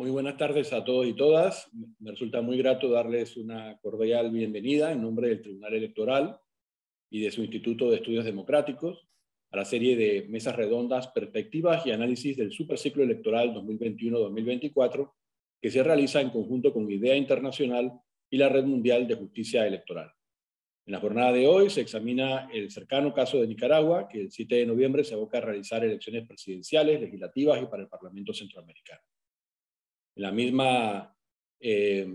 Muy buenas tardes a todos y todas. Me resulta muy grato darles una cordial bienvenida en nombre del Tribunal Electoral y de su Instituto de Estudios Democráticos a la serie de mesas redondas, perspectivas y análisis del superciclo electoral 2021-2024 que se realiza en conjunto con IDEA Internacional y la Red Mundial de Justicia Electoral. En la jornada de hoy se examina el cercano caso de Nicaragua, que el 7 de noviembre se aboca a realizar elecciones presidenciales, legislativas y para el Parlamento Centroamericano. En la misma eh,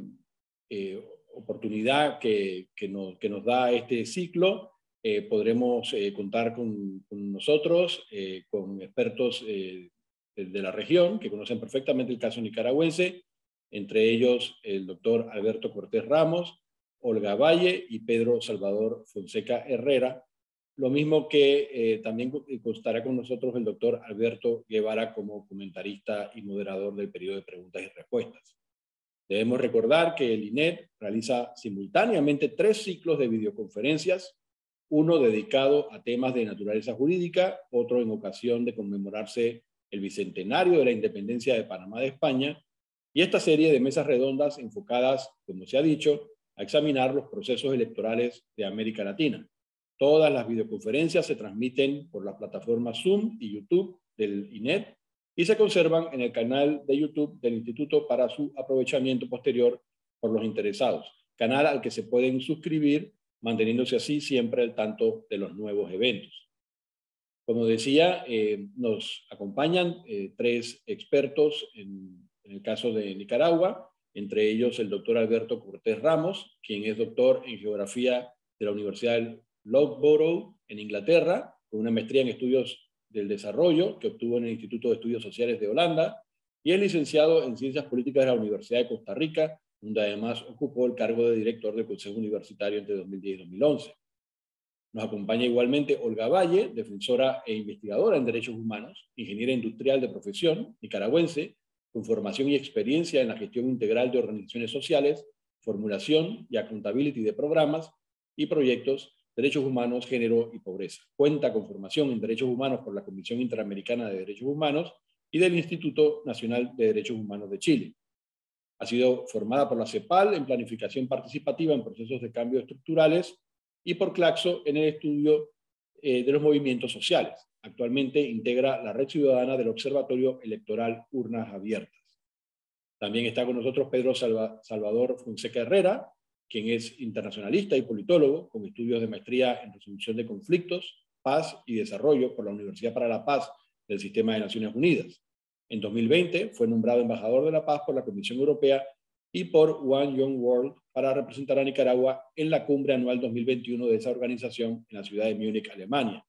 eh, oportunidad que, nos, da este ciclo, eh, podremos contar con, con nosotros, con expertos de la región que conocen perfectamente el caso nicaragüense, entre ellos el doctor Alberto Cortés Ramos, Olga Valle y Pedro Salvador Fonseca Herrera, lo mismo que eh, también eh, constará con nosotros el doctor Alberto Guevara como comentarista y moderador del periodo de preguntas y respuestas. Debemos recordar que el INET realiza simultáneamente tres ciclos de videoconferencias, uno dedicado a temas de naturaleza jurídica, otro en ocasión de conmemorarse el bicentenario de la independencia de Panamá de España, y esta serie de mesas redondas enfocadas, como se ha dicho, a examinar los procesos electorales de América Latina. Todas las videoconferencias se transmiten por las plataformas Zoom y YouTube del INET y se conservan en el canal de YouTube del Instituto para su aprovechamiento posterior por los interesados, canal al que se pueden suscribir manteniéndose así siempre al tanto de los nuevos eventos. Como decía, eh, nos acompañan eh, tres expertos en, el caso de Nicaragua, entre ellos el doctor Alberto Cortés Ramos, quien es doctor en Geografía de la Universidad Loughborough, en Inglaterra, con una maestría en estudios del desarrollo que obtuvo en el Instituto de Estudios Sociales de Holanda, y es licenciado en Ciencias Políticas de la Universidad de Costa Rica, donde además ocupó el cargo de director del Consejo Universitario entre 2010 y 2011. Nos acompaña igualmente Olga Valle, defensora e investigadora en derechos humanos, ingeniera industrial de profesión, nicaragüense, con formación y experiencia en la gestión integral de organizaciones sociales, formulación y accountability de programas y proyectos Derechos Humanos, Género y Pobreza. Cuenta con formación en Derechos Humanos por la Comisión Interamericana de Derechos Humanos y del Instituto Nacional de Derechos Humanos de Chile. Ha sido formada por la CEPAL en planificación participativa en procesos de cambio estructurales y por CLACSO en el estudio eh, de los movimientos sociales. Actualmente integra la red ciudadana del Observatorio Electoral Urnas Abiertas. También está con nosotros Pedro Salvador Fonseca Herrera, quien es internacionalista y politólogo, con estudios de maestría en resolución de conflictos, paz y desarrollo por la Universidad para la Paz del Sistema de Naciones Unidas. En 2020 fue nombrado embajador de la paz por la Comisión Europea y por One Young World para representar a Nicaragua en la cumbre anual 2021 de esa organización en la ciudad de Múnich, Alemania.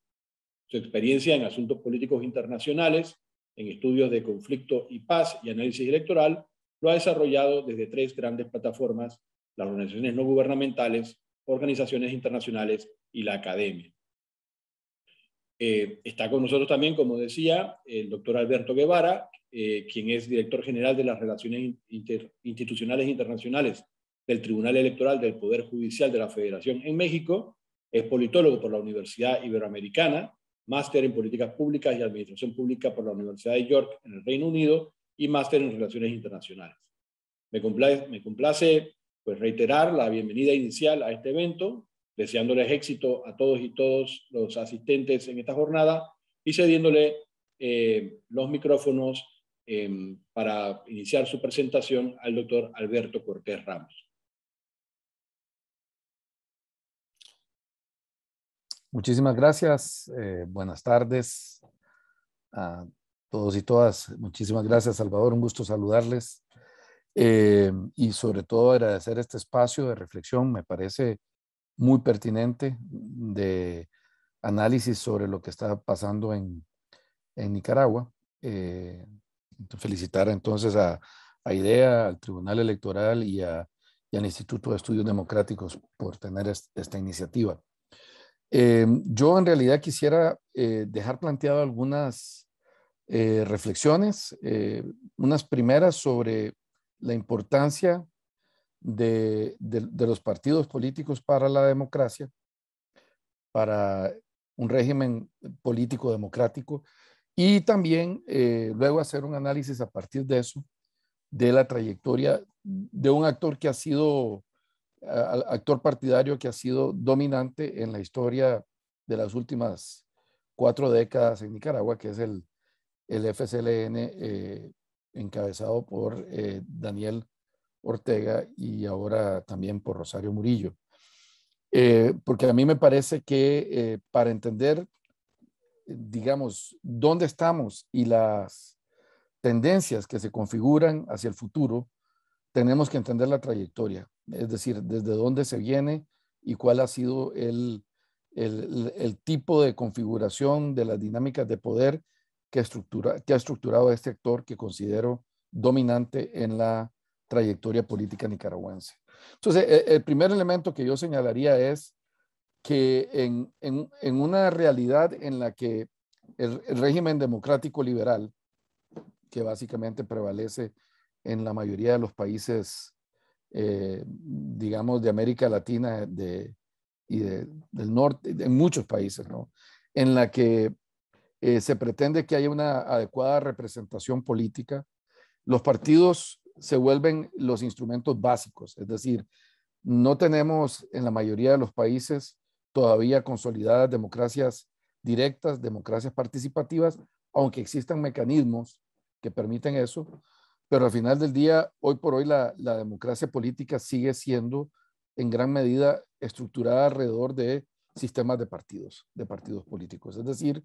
Su experiencia en asuntos políticos internacionales, en estudios de conflicto y paz y análisis electoral, lo ha desarrollado desde tres grandes plataformas las organizaciones no gubernamentales, organizaciones internacionales y la academia. Eh, está con nosotros también, como decía, el doctor Alberto Guevara, eh, quien es director general de las Relaciones Institucionales Internacionales del Tribunal Electoral del Poder Judicial de la Federación en México, es politólogo por la Universidad Iberoamericana, máster en Políticas Públicas y Administración Pública por la Universidad de York en el Reino Unido y máster en Relaciones Internacionales. Me me complace pues reiterar la bienvenida inicial a este evento, deseándoles éxito a todos y todos los asistentes en esta jornada y cediéndole eh, los micrófonos em, para iniciar su presentación al doctor Alberto Cortés Ramos. Muchísimas gracias. Eh, buenas tardes a todos y todas. Muchísimas gracias, Salvador. Un gusto saludarles. Eh, y sobre todo agradecer este espacio de reflexión, me parece muy pertinente, de análisis sobre lo que está pasando en, Nicaragua. Eh, felicitar entonces a, IDEA, al Tribunal Electoral y, al Instituto de Estudios Democráticos por tener esta iniciativa. Eh, yo en realidad quisiera dejar planteado algunas reflexiones, unas primeras sobre la importancia de, de, los partidos políticos para la democracia, para un régimen político democrático, y también eh, luego hacer un análisis a partir de eso, de la trayectoria de un actor que ha sido, actor partidario que ha sido dominante en la historia de las últimas cuatro décadas en Nicaragua, que es el, el FCLN eh, encabezado por eh, Daniel Ortega y ahora también por Rosario Murillo. Eh, porque a mí me parece que eh, para entender, digamos, dónde estamos y las tendencias que se configuran hacia el futuro, tenemos que entender la trayectoria, es decir, desde dónde se viene y cuál ha sido el, el tipo de configuración de las dinámicas de poder que, estructura, que ha estructurado este actor que considero dominante en la trayectoria política nicaragüense. Entonces, e, el primer elemento que yo señalaría es que en, en, una realidad en la que el, régimen democrático liberal, que básicamente prevalece en la mayoría de los países, eh, digamos, de América Latina de, y del norte, en muchos países, ¿no? En la que eh, se pretende que haya una adecuada representación política. Los partidos se vuelven los instrumentos básicos, es decir, no tenemos en la mayoría de los países todavía consolidadas democracias directas, democracias participativas, aunque existan mecanismos que permiten eso, pero al final del día, hoy por hoy, la democracia política sigue siendo en gran medida estructurada alrededor de sistemas de partidos, de partidos políticos. Es decir,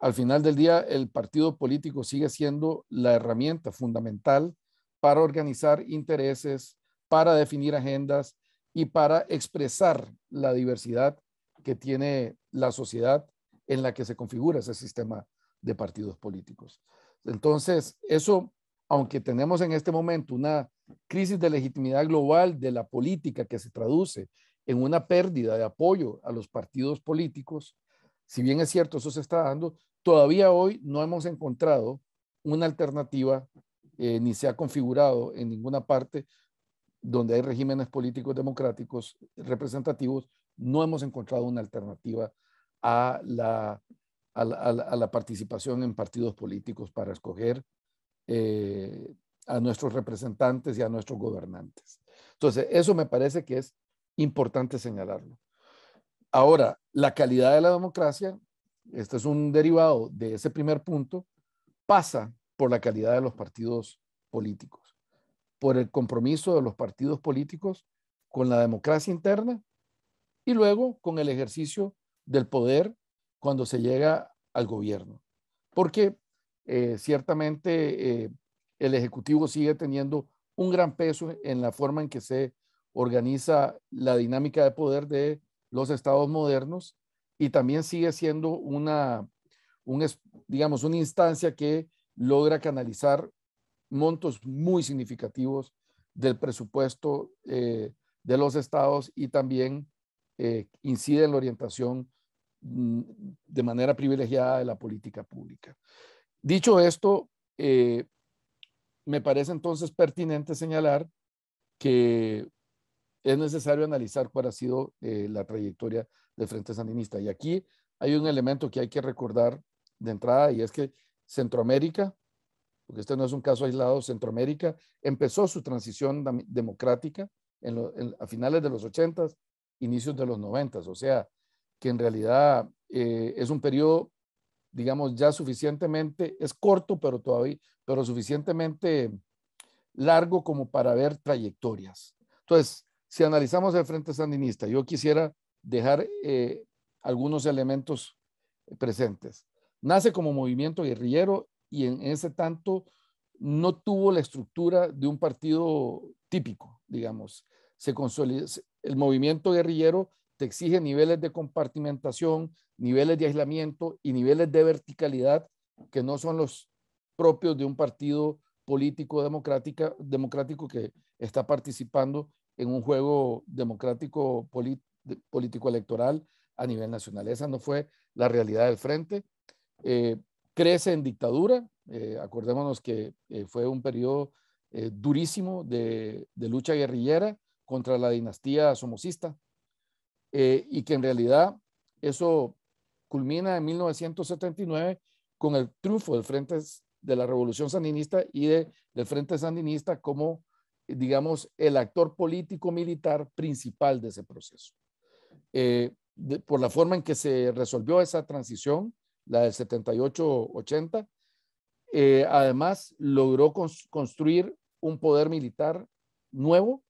al final del día, el partido político sigue siendo la herramienta fundamental para organizar intereses, para definir agendas y para expresar la diversidad que tiene la sociedad en la que se configura ese sistema de partidos políticos. Entonces, eso, aunque tenemos en este momento una crisis de legitimidad global de la política que se traduce en una pérdida de apoyo a los partidos políticos, si bien es cierto, eso se está dando, Todavía hoy no hemos encontrado una alternativa eh, ni se ha configurado en ninguna parte donde hay regímenes políticos democráticos representativos, no hemos encontrado una alternativa a la, participación en partidos políticos para escoger eh, a nuestros representantes y a nuestros gobernantes. Entonces, eso me parece que es importante señalarlo. Ahora, la calidad de la democracia este es un derivado de ese primer punto, pasa por la calidad de los partidos políticos, por el compromiso de los partidos políticos con la democracia interna y luego con el ejercicio del poder cuando se llega al gobierno. Porque eh, ciertamente eh, el Ejecutivo sigue teniendo un gran peso en la forma en que se organiza la dinámica de poder de los estados modernos y también sigue siendo una, digamos, una instancia que logra canalizar montos muy significativos del presupuesto eh, de los estados y también eh, incide en la orientación mm, de manera privilegiada de la política pública. Dicho esto, eh, me parece entonces pertinente señalar que es necesario analizar cuál ha sido eh, la trayectoria del Frente Sandinista. Y aquí hay un elemento que hay que recordar de entrada y es que Centroamérica, porque este no es un caso aislado, Centroamérica empezó su transición democrática a finales de los 80, inicios de los 90, o sea, que en realidad eh, es un periodo, digamos, ya suficientemente, es corto, pero todavía, pero suficientemente largo como para ver trayectorias. Entonces, si analizamos el Frente Sandinista, yo quisiera dejar eh, algunos elementos presentes. Nace como movimiento guerrillero y en ese tanto no tuvo la estructura de un partido típico, digamos. Se consolida, el movimiento guerrillero te exige niveles de compartimentación, niveles de aislamiento y niveles de verticalidad que no son los propios de un partido político democrática, democrático que está participando en un juego democrático político-electoral a nivel nacional. Esa no fue la realidad del frente. Eh, crece en dictadura. Eh, acordémonos que eh, fue un periodo durísimo de, lucha guerrillera contra la dinastía somocista y que en realidad eso culmina en 1979 con el triunfo del Frente de la Revolución Sandinista y de, del Frente Sandinista como digamos, el actor político militar principal de ese proceso. Eh, por la forma en que se resolvió esa transición, la del 78-80, eh, además logró construir un poder militar nuevo,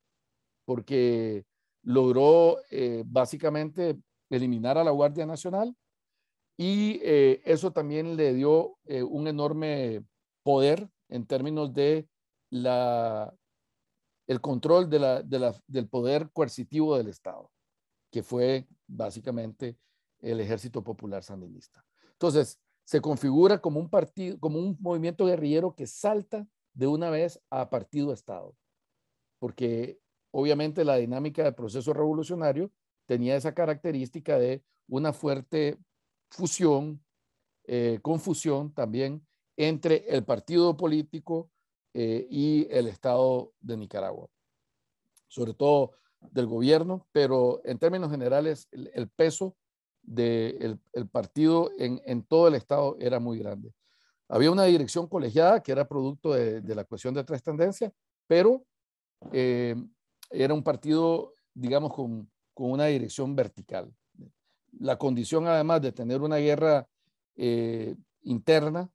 porque logró eh, básicamente eliminar a la Guardia Nacional y eso también le dio un enorme poder en términos de la el control de del poder coercitivo del Estado, que fue básicamente el Ejército Popular Sandinista. Entonces, se configura como un partido, como un movimiento guerrillero que salta de una vez a partido-estado, porque obviamente la dinámica del proceso revolucionario tenía esa característica de una fuerte fusión, eh, confusión también entre el partido político, eh, y el Estado de Nicaragua, sobre todo del gobierno, pero en términos generales el, peso del partido en, todo el Estado era muy grande. Había una dirección colegiada que era producto de, la cuestión de tres tendencias, pero eh, era un partido, digamos, con, una dirección vertical. La condición, además, de tener una guerra eh, interna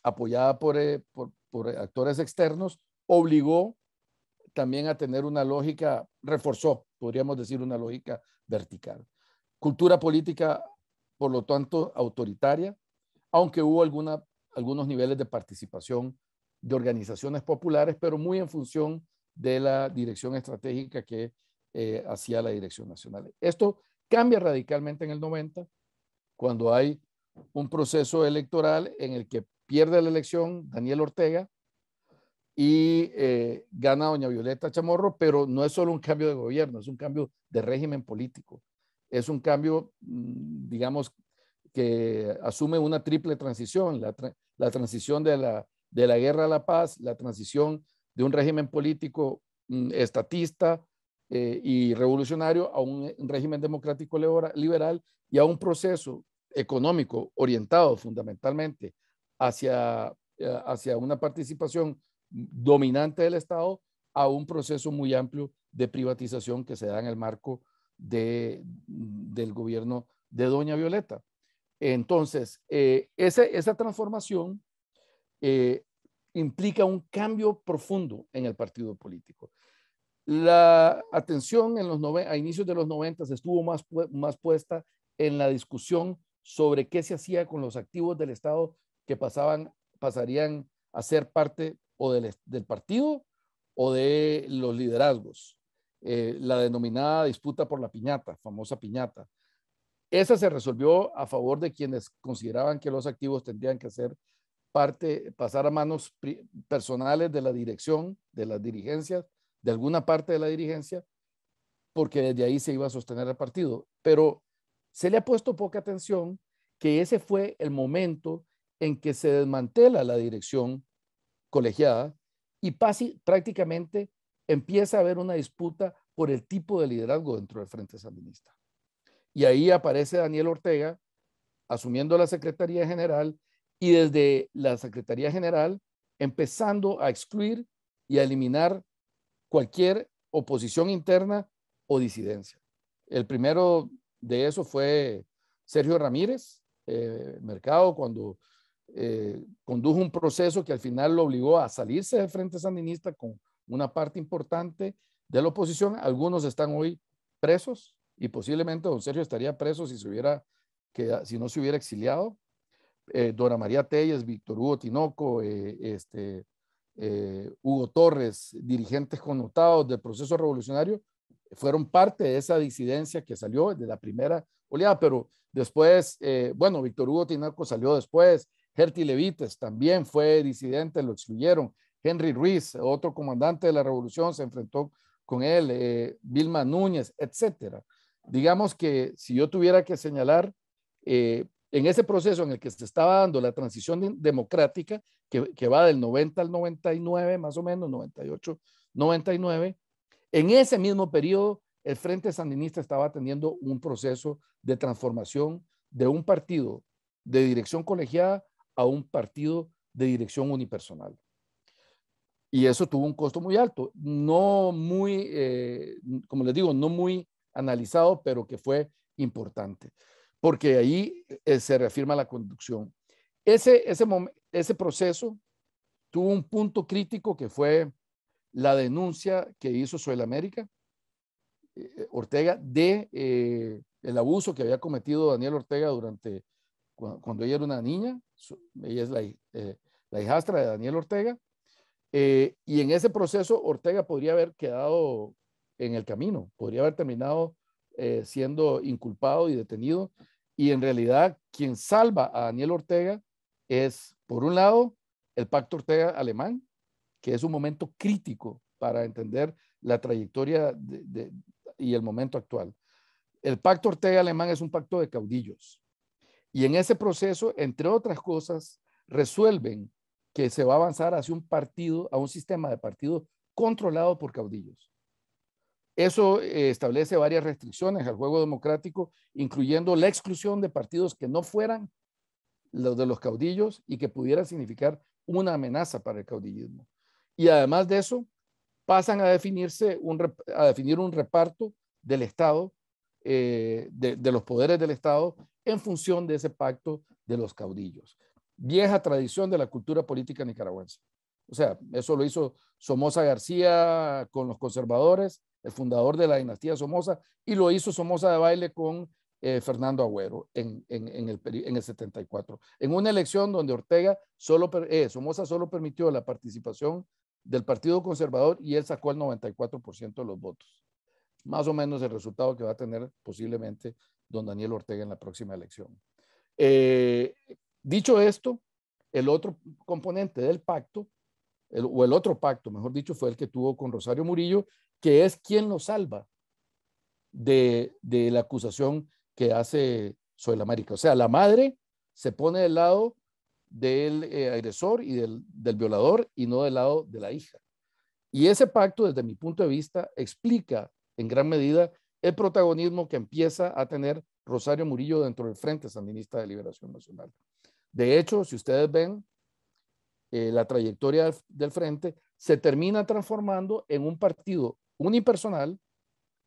apoyada por, por, por actores externos, obligó también a tener una lógica, reforzó, podríamos decir, una lógica vertical. Cultura política, por lo tanto, autoritaria, aunque hubo alguna, algunos niveles de participación de organizaciones populares, pero muy en función de la dirección estratégica que eh, hacía la Dirección Nacional. Esto cambia radicalmente en el 90, cuando hay un proceso electoral en el que pierde la elección Daniel Ortega y eh, gana doña Violeta Chamorro, pero no es solo un cambio de gobierno, es un cambio de régimen político, es un cambio, mm, digamos, que asume una triple transición, la, transición de la, guerra a la paz, la transición de un régimen político mm, estatista eh, y revolucionario a un eh, régimen democrático liberal y a un proceso económico orientado fundamentalmente hacia, eh, hacia una participación dominante del Estado a un proceso muy amplio de privatización que se da en el marco de, del gobierno de Doña Violeta. Entonces, eh, esa, esa, transformación eh, implica un cambio profundo en el partido político. La atención en los a inicios de los 90 estuvo más, más puesta en la discusión sobre qué se hacía con los activos del Estado que pasaban, pasarían a ser parte o del, partido o de los liderazgos. Eh, la denominada disputa por la piñata, famosa piñata. Esa se resolvió a favor de quienes consideraban que los activos tendrían que ser parte, pasar a manos personales de la dirección, de las dirigencias, de alguna parte de la dirigencia, porque desde ahí se iba a sostener el partido. Pero se le ha puesto poca atención que ese fue el momento en que se desmantela la dirección colegiada y prácticamente empieza a haber una disputa por el tipo de liderazgo dentro del Frente Sandinista. Y ahí aparece Daniel Ortega asumiendo la Secretaría General y desde la Secretaría General empezando a excluir y a eliminar cualquier oposición interna o disidencia. El primero de eso fue Sergio Ramírez eh, Mercado cuando eh, condujo un proceso que al final lo obligó a salirse del Frente Sandinista con una parte importante de la oposición. Algunos están hoy presos y posiblemente don Sergio estaría preso si, no se hubiera exiliado. Eh, Dora María Telles, Víctor Hugo Tinoco, eh, este, eh, Hugo Torres, dirigentes connotados del proceso revolucionario, fueron parte de esa disidencia que salió de la primera oleada, pero después, bueno, Víctor Hugo Tinoco salió después, Gerti Levites también fue disidente, lo excluyeron. Henry Ruiz, otro comandante de la revolución, se enfrentó con él, eh, Vilma Núñez, etcétera. Digamos que si yo tuviera que señalar, eh, en ese proceso en el que se estaba dando la transición democrática, que, que, va del 90 al 99, más o menos, 98, 99, en ese mismo periodo, el Frente Sandinista estaba teniendo un proceso de transformación de un partido de dirección colegiada a un partido de dirección unipersonal. Y eso tuvo un costo muy alto, no muy, eh, como les digo, no muy analizado, pero que fue importante, porque ahí eh, se reafirma la conducción. Ese, ese, ese proceso tuvo un punto crítico que fue la denuncia que hizo Suel América, eh, Ortega, de el abuso que había cometido Daniel Ortega durante cuando ella era una niña, ella es eh, la, hijastra de Daniel Ortega, eh, y en ese proceso Ortega podría haber quedado en el camino, podría haber terminado eh, siendo inculpado y detenido, y en realidad quien salva a Daniel Ortega es, por un lado, el pacto Ortega alemán, que es un momento crítico para entender la trayectoria y el momento actual. El pacto Ortega alemán es un pacto de caudillos, y en ese proceso, entre otras cosas, resuelven que se va a avanzar hacia un partido, a un sistema de partido controlado por caudillos. Eso eh, establece varias restricciones al juego democrático, incluyendo la exclusión de partidos que no fueran los de los caudillos y que pudieran significar una amenaza para el caudillismo. Y además de eso, pasan a, definirse a definir un reparto del Estado, eh, de los poderes del Estado en función de ese pacto de los caudillos. Vieja tradición de la cultura política nicaragüense. O sea, eso lo hizo Somoza García con los conservadores, el fundador de la dinastía Somoza, y lo hizo Somoza de baile con eh, Fernando Agüero en, el, en el 74. En una elección donde Ortega solo, eh, Somoza solo permitió la participación del Partido Conservador y él sacó el 94% de los votos. Más o menos el resultado que va a tener posiblemente don Daniel Ortega en la próxima elección. Eh, dicho esto, el otro componente del pacto, o el otro pacto, mejor dicho, fue el que tuvo con Rosario Murillo, que es quien lo salva de, la acusación que hace Soy América. O sea, la madre se pone del lado del eh, agresor y del violador y no del lado de la hija. Y ese pacto, desde mi punto de vista, explica en gran medida el protagonismo que empieza a tener Rosario Murillo dentro del Frente Sandinista de Liberación Nacional. De hecho, si ustedes ven eh, la trayectoria del, Frente, se termina transformando en un partido unipersonal,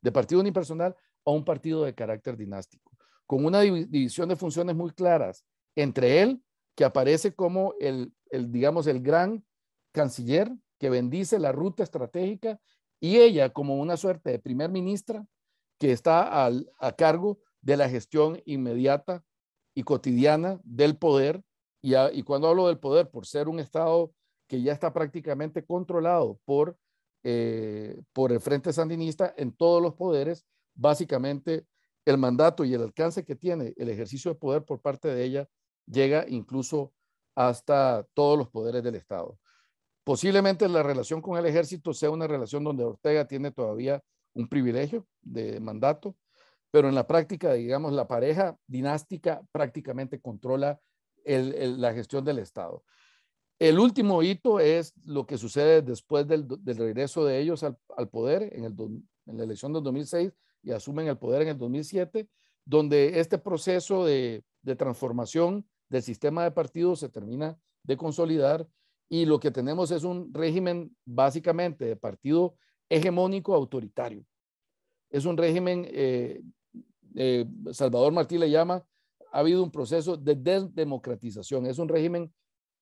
de partido unipersonal a un partido de carácter dinástico, con una división de funciones muy claras entre él, que aparece como el, el digamos, el gran canciller que bendice la ruta estratégica, y ella como una suerte de primer ministra que está a cargo de la gestión inmediata y cotidiana del poder. Y, cuando hablo del poder, por ser un Estado que ya está prácticamente controlado por, eh, por el Frente Sandinista en todos los poderes, básicamente el mandato y el alcance que tiene el ejercicio de poder por parte de ella llega incluso hasta todos los poderes del Estado. Posiblemente la relación con el ejército sea una relación donde Ortega tiene todavía un privilegio de mandato, pero en la práctica, digamos, la pareja dinástica prácticamente controla la gestión del Estado. El último hito es lo que sucede después del, regreso de ellos al, poder en, la elección del 2006 y asumen el poder en el 2007, donde este proceso de, de transformación del sistema de partidos se termina de consolidar y lo que tenemos es un régimen básicamente de partido hegemónico autoritario. Es un régimen, eh, eh, Salvador Martí le llama, ha habido un proceso de desdemocratización. Es un régimen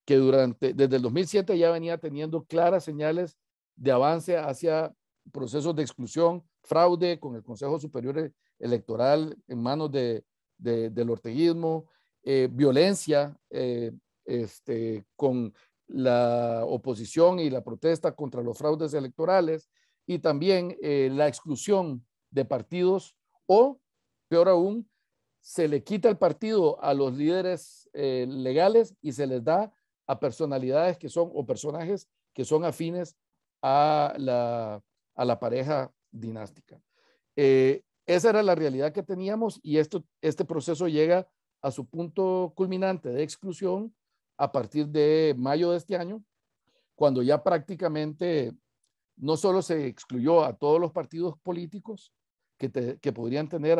que durante, desde el 2007 ya venía teniendo claras señales de avance hacia procesos de exclusión, fraude con el Consejo Superior Electoral en manos de, del orteguismo, eh, violencia este, con la oposición y la protesta contra los fraudes electorales, y también eh, la exclusión de partidos o, peor aún, se le quita el partido a los líderes eh, legales y se les da a personalidades que son o personajes que son afines a la, a la pareja dinástica. Eh, esa era la realidad que teníamos y esto, este proceso llega a su punto culminante de exclusión a partir de mayo de este año, cuando ya prácticamente no solo se excluyó a todos los partidos políticos que, podrían tener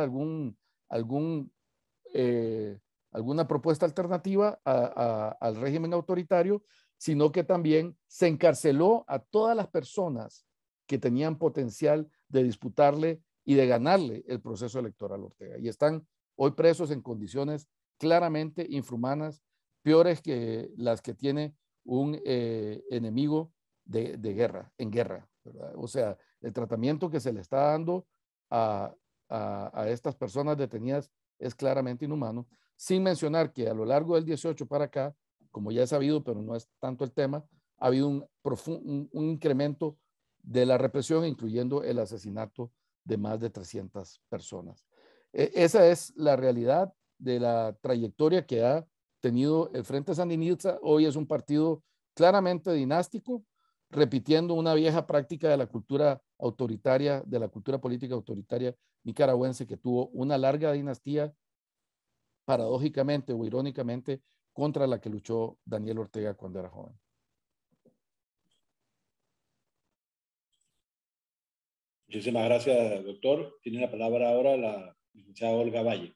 eh, alguna propuesta alternativa al régimen autoritario, sino que también se encarceló a todas las personas que tenían potencial de disputarle y de ganarle el proceso electoral Ortega. Y están hoy presos en condiciones claramente infrumanas, peores que las que tiene un eh, enemigo de, guerra, en guerra. O sea, el tratamiento que se le está dando a, estas personas detenidas es claramente inhumano, sin mencionar que a lo largo del 18 para acá, como ya he sabido, pero no es tanto el tema, ha habido un, un, incremento de la represión, incluyendo el asesinato de más de 300 personas. E-, esa es la realidad de la trayectoria que ha tenido el Frente Sandinista. Hoy es un partido claramente dinástico, repitiendo una vieja práctica de la cultura autoritaria, de la cultura política autoritaria nicaragüense que tuvo una larga dinastía, paradójicamente o irónicamente, contra la que luchó Daniel Ortega cuando era joven. Muchísimas gracias, doctor. Tiene la palabra ahora la licenciada Olga Valle.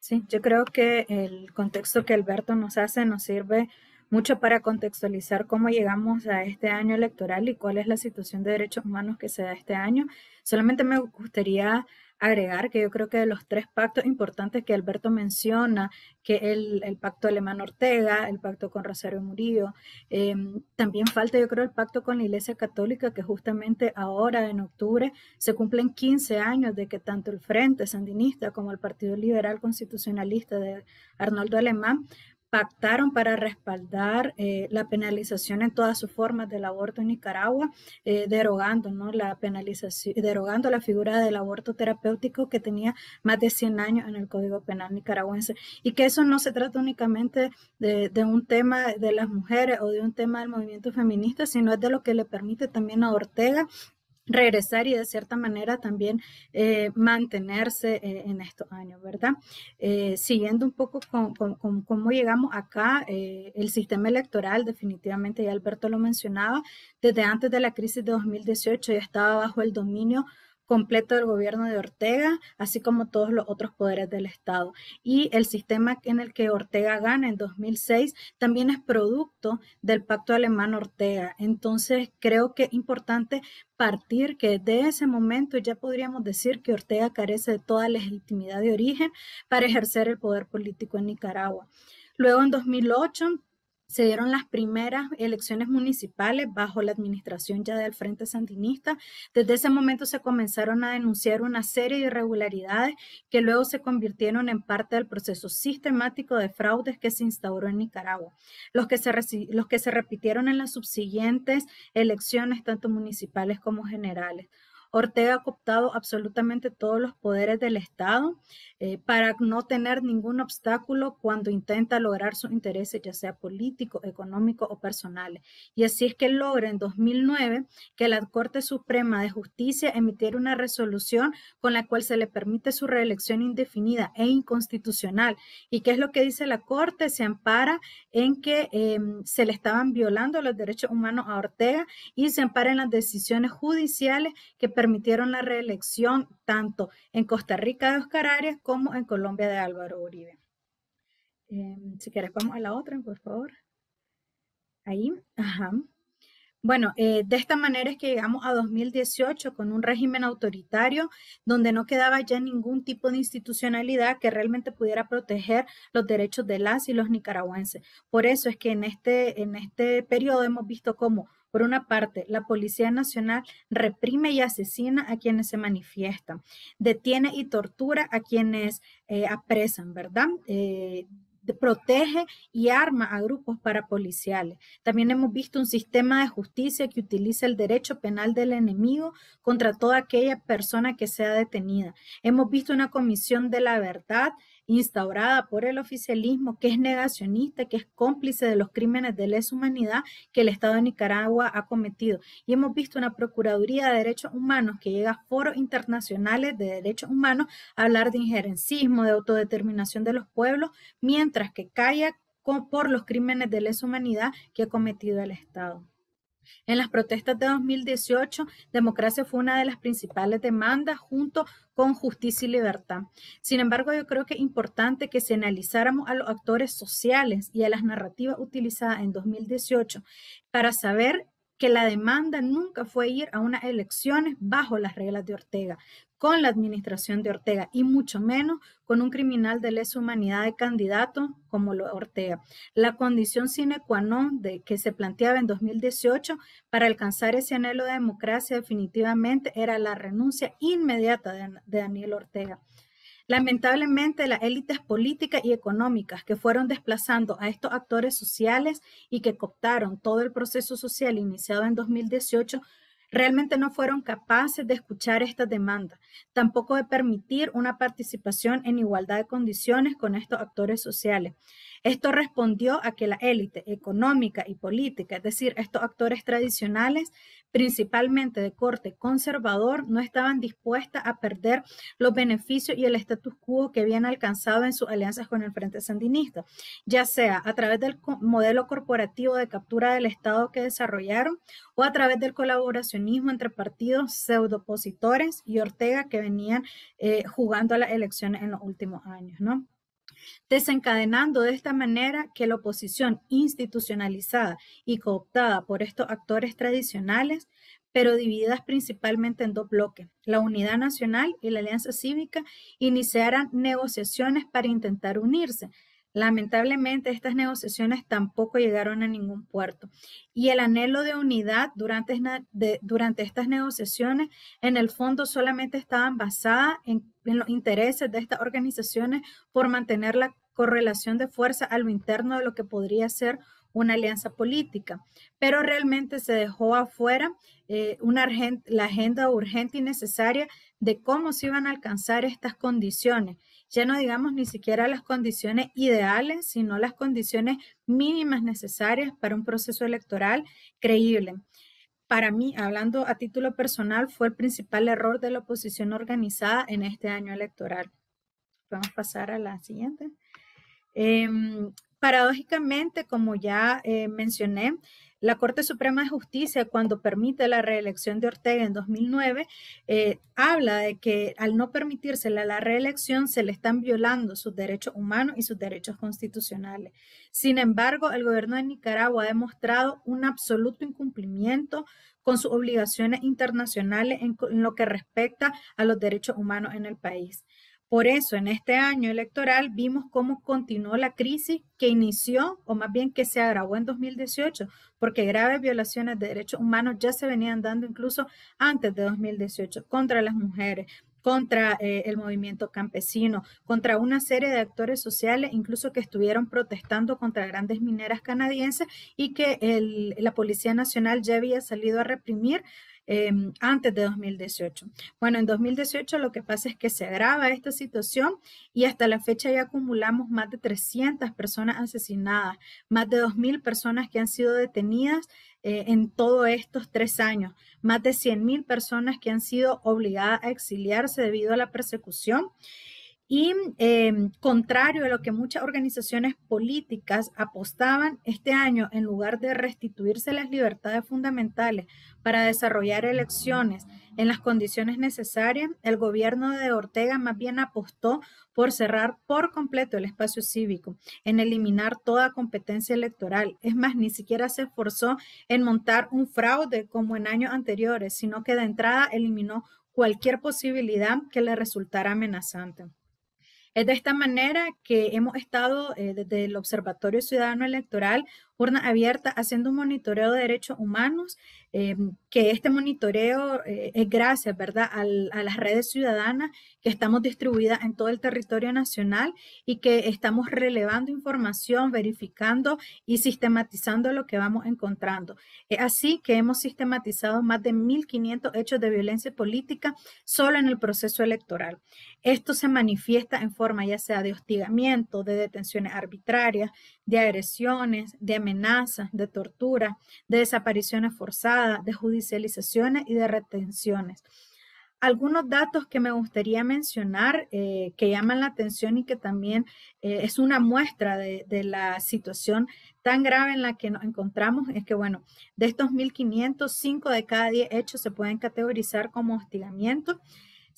Sí, yo creo que el contexto que Alberto nos hace nos sirve mucho para contextualizar cómo llegamos a este año electoral y cuál es la situación de derechos humanos que se da este año. Solamente me gustaría agregar que yo creo que de los tres pactos importantes que Alberto menciona, que el, pacto alemán Ortega, el pacto con Rosario Murillo, em, también falta yo creo el pacto con la Iglesia Católica, que justamente ahora en octubre se cumplen 15 años de que tanto el Frente Sandinista como el Partido Liberal Constitucionalista de Arnoldo Alemán pactaron para respaldar eh, la penalización en todas sus formas del aborto en Nicaragua, eh, derogando, ¿no? la penalización, derogando la figura del aborto terapéutico que tenía más de 100 años en el Código Penal nicaragüense. Y que eso no se trata únicamente de, de un tema de las mujeres o de un tema del movimiento feminista, sino es de lo que le permite también a Ortega regresar y de cierta manera también eh, mantenerse eh, en estos años, ¿verdad? Eh, siguiendo un poco con, con cómo llegamos acá, el sistema electoral definitivamente, ya Alberto lo mencionaba, desde antes de la crisis de 2018 ya estaba bajo el dominio completo del gobierno de Ortega, así como todos los otros poderes del Estado. Y el sistema en el que Ortega gana en 2006 también es producto del pacto alemán-Ortega. Entonces, creo que es importante partir que desde ese momento ya podríamos decir que Ortega carece de toda legitimidad de origen para ejercer el poder político en Nicaragua. Luego, en 2008, se dieron las primeras elecciones municipales bajo la administración ya del Frente Sandinista. Desde ese momento se comenzaron a denunciar una serie de irregularidades que luego se convirtieron en parte del proceso sistemático de fraudes que se instauró en Nicaragua, los que se, los que se repitieron en las subsiguientes elecciones, tanto municipales como generales. Ortega ha cooptado absolutamente todos los poderes del Estado eh, para no tener ningún obstáculo cuando intenta lograr sus intereses, ya sea políticos, económicos o personales. Y así es que logra en 2009 que la Corte Suprema de Justicia emitiera una resolución con la cual se le permite su reelección indefinida e inconstitucional. ¿Y qué es lo que dice la Corte? Se ampara en que em, se le estaban violando los derechos humanos a Ortega y se ampara en las decisiones judiciales que permitieron la reelección tanto en Costa Rica de Oscar Arias como en Colombia de Álvaro Uribe. Em, si quieres, vamos a la otra, por favor. Ahí, ajá. Bueno, eh, de esta manera es que llegamos a 2018 con un régimen autoritario donde no quedaba ya ningún tipo de institucionalidad que realmente pudiera proteger los derechos de las y los nicaragüenses. Por eso es que en este, en este periodo hemos visto cómo por una parte, la Policía Nacional reprime y asesina a quienes se manifiestan, detiene y tortura a quienes eh, apresan, ¿verdad? Eh, protege y arma a grupos parapoliciales. También hemos visto un sistema de justicia que utiliza el derecho penal del enemigo contra toda aquella persona que sea detenida. Hemos visto una comisión de la verdad instaurada por el oficialismo, que es negacionista, que es cómplice de los crímenes de lesa humanidad que el Estado de Nicaragua ha cometido. Y hemos visto una Procuraduría de Derechos Humanos que llega a foros internacionales de derechos humanos a hablar de injerencismo, de autodeterminación de los pueblos, mientras que calla por los crímenes de lesa humanidad que ha cometido el Estado. En las protestas de 2018, democracia fue una de las principales demandas junto con justicia y libertad. Sin embargo, yo creo que es importante que se analizáramos a los actores sociales y a las narrativas utilizadas en 2018 para saber que la demanda nunca fue ir a unas elecciones bajo las reglas de Ortega, con la administración de Ortega y mucho menos con un criminal de lesa humanidad de candidato como lo Ortega. La condición sine qua non de, que se planteaba en 2018 para alcanzar ese anhelo de democracia definitivamente era la renuncia inmediata de Daniel Ortega. Lamentablemente, las élites políticas y económicas que fueron desplazando a estos actores sociales y que cooptaron todo el proceso social iniciado en 2018 realmente no fueron capaces de escuchar esta demanda, tampoco de permitir una participación en igualdad de condiciones con estos actores sociales. Esto respondió a que la élite económica y política, es decir, estos actores tradicionales, principalmente de corte conservador, no estaban dispuestas a perder los beneficios y el status quo que habían alcanzado en sus alianzas con el Frente Sandinista, ya sea a través del modelo corporativo de captura del Estado que desarrollaron o a través del colaboracionismo entre partidos pseudopositores y Ortega que venían eh, jugando a las elecciones en los últimos años, ¿no? desencadenando de esta manera que la oposición institucionalizada y cooptada por estos actores tradicionales, pero divididas principalmente en dos bloques, la Unidad Nacional y la Alianza Cívica, iniciaran negociaciones para intentar unirse, Lamentablemente, estas negociaciones tampoco llegaron a ningún puerto y el anhelo de unidad durante, durante estas negociaciones en el fondo solamente estaban basadas en en los intereses de estas organizaciones por mantener la correlación de fuerza a lo interno de lo que podría ser una alianza política, pero realmente se dejó afuera eh, la agenda urgente y necesaria de cómo se iban a alcanzar estas condiciones. Ya no digamos ni siquiera las condiciones ideales, sino las condiciones mínimas necesarias para un proceso electoral creíble para mí, hablando a título personal, fue el principal error de la oposición organizada en este año electoral. Vamos a pasar a la siguiente. Em, paradójicamente, como ya eh, mencioné, la Corte Suprema de Justicia, cuando permite la reelección de Ortega en 2009, eh, habla de que al no permitírsela la reelección se le están violando sus derechos humanos y sus derechos constitucionales. Sin embargo, el gobierno de Nicaragua ha demostrado un absoluto incumplimiento con sus obligaciones internacionales en lo que respecta a los derechos humanos en el país. Por eso, en este año electoral vimos cómo continuó la crisis que inició, o más bien que se agravó en 2018, porque graves violaciones de derechos humanos ya se venían dando incluso antes de 2018 contra las mujeres, contra eh, el movimiento campesino, contra una serie de actores sociales, incluso que estuvieron protestando contra grandes mineras canadienses y que la Policía Nacional ya había salido a reprimir Em, antes de 2018. Bueno, en 2018 lo que pasa es que se agrava esta situación y hasta la fecha ya acumulamos más de 300 personas asesinadas, más de 2.000 personas que han sido detenidas eh, en todos estos tres años, más de 100.000 personas que han sido obligadas a exiliarse debido a la persecución y em, contrario a lo que muchas organizaciones políticas apostaban este año, en lugar de restituirse las libertades fundamentales para desarrollar elecciones en las condiciones necesarias, el gobierno de Ortega más bien apostó por cerrar por completo el espacio cívico, en eliminar toda competencia electoral. Es más, ni siquiera se esforzó en montar un fraude como en años anteriores, sino que de entrada eliminó cualquier posibilidad que le resultara amenazante. Es de esta manera que hemos estado eh, desde el Observatorio Ciudadano Electoral urna Abierta haciendo un monitoreo de derechos humanos, eh, que este monitoreo eh, es gracias, ¿verdad?, a las redes ciudadanas que estamos distribuidas en todo el territorio nacional y que estamos relevando información, verificando y sistematizando lo que vamos encontrando. Es así que hemos sistematizado más de 1.500 hechos de violencia política solo en el proceso electoral. Esto se manifiesta en forma ya sea de hostigamiento, de detenciones arbitrarias, de agresiones, de amenazas, de tortura, de desapariciones forzadas, de judicializaciones y de retenciones. Algunos datos que me gustaría mencionar eh, que llaman la atención y que también eh, es una muestra de, de, la situación tan grave en la que nos encontramos es que, bueno, de estos 1.500, 5 de cada 10 hechos se pueden categorizar como hostigamiento.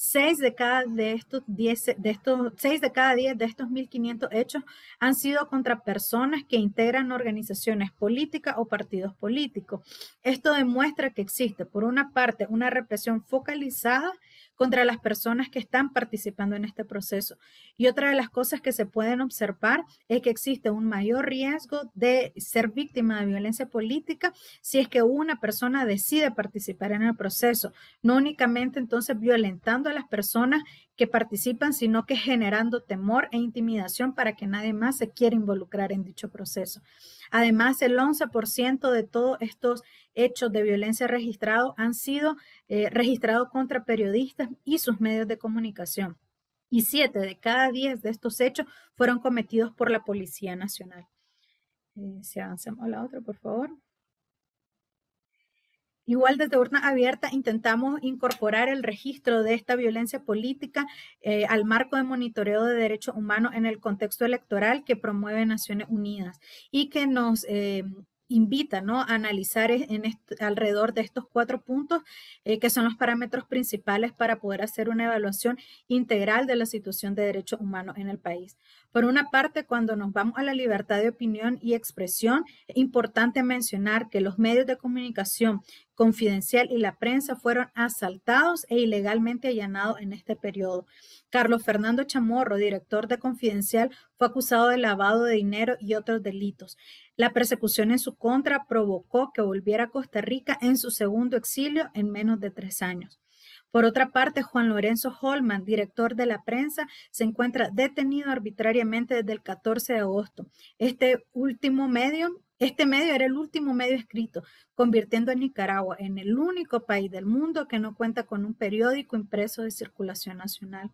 Seis de cada de estos de estos, seis de cada 10 de estos 1.500 hechos han sido contra personas que integran organizaciones políticas o partidos políticos. Esto demuestra que existe, por una parte, una represión focalizada contra las personas que están participando en este proceso. Y otra de las cosas que se pueden observar es que existe un mayor riesgo de ser víctima de violencia política si es que una persona decide participar en el proceso, no únicamente entonces violentando a las personas que participan, sino que generando temor e intimidación para que nadie más se quiera involucrar en dicho proceso. Además, el 11% de todos estos hechos de violencia registrados han sido eh, registrados contra periodistas y sus medios de comunicación. Y 7 de cada 10 de estos hechos fueron cometidos por la Policía Nacional. Eh, si avanzamos a la otra, por favor. Igual desde Urna Abierta intentamos incorporar el registro de esta violencia política eh, al marco de monitoreo de derechos humanos en el contexto electoral que promueve Naciones Unidas y que nos eh, invita a analizar en alrededor de estos cuatro puntos eh, que son los parámetros principales para poder hacer una evaluación integral de la situación de derechos humanos en el país. Por una parte, cuando nos vamos a la libertad de opinión y expresión, es importante mencionar que los medios de comunicación confidencial y la prensa fueron asaltados e ilegalmente allanados en este periodo. Carlos Fernando Chamorro, director de Confidencial, fue acusado de lavado de dinero y otros delitos. La persecución en su contra provocó que volviera a Costa Rica en su segundo exilio en menos de tres años. Por otra parte, Juan Lorenzo Holman, director de la prensa, se encuentra detenido arbitrariamente desde el 14 de agosto. Este último medio este medio era el último medio escrito, convirtiendo a Nicaragua en el único país del mundo que no cuenta con un periódico impreso de circulación nacional.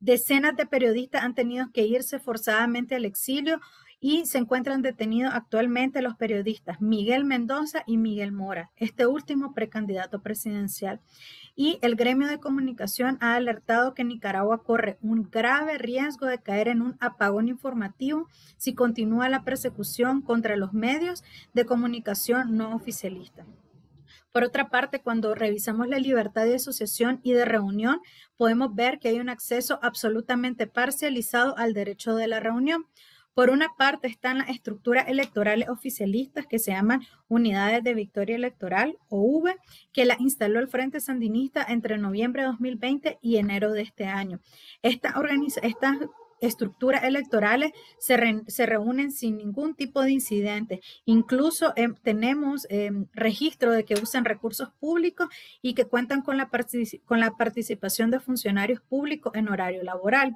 Decenas de periodistas han tenido que irse forzadamente al exilio y se encuentran detenidos actualmente los periodistas Miguel Mendoza y Miguel Mora, este último precandidato presidencial. Y el gremio de comunicación ha alertado que Nicaragua corre un grave riesgo de caer en un apagón informativo si continúa la persecución contra los medios de comunicación no oficialistas. Por otra parte, cuando revisamos la libertad de asociación y de reunión, podemos ver que hay un acceso absolutamente parcializado al derecho de la reunión por una parte están las estructuras electorales oficialistas que se llaman Unidades de Victoria Electoral o V, que las instaló el Frente Sandinista entre noviembre de 2020 y enero de este año. estas estructuras electorales se, reúnen sin ningún tipo de incidente. Incluso em, tenemos em, registro de que usan recursos públicos y que cuentan con la participación de funcionarios públicos en horario laboral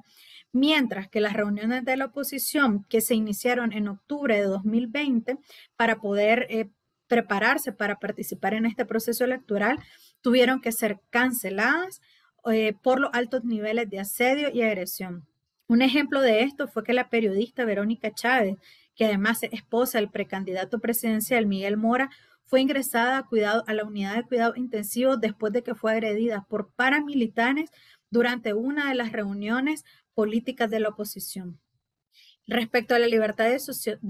mientras que las reuniones de la oposición que se iniciaron en octubre de 2020 para poder eh, prepararse para participar en este proceso electoral tuvieron que ser canceladas eh, por los altos niveles de asedio y agresión. Un ejemplo de esto fue que la periodista Verónica Chávez, que además es esposa del precandidato presidencial Miguel Mora, fue ingresada a, cuidado, a la unidad de cuidado intensivo después de que fue agredida por paramilitares durante una de las reuniones políticas de la oposición. Respecto a la libertad de,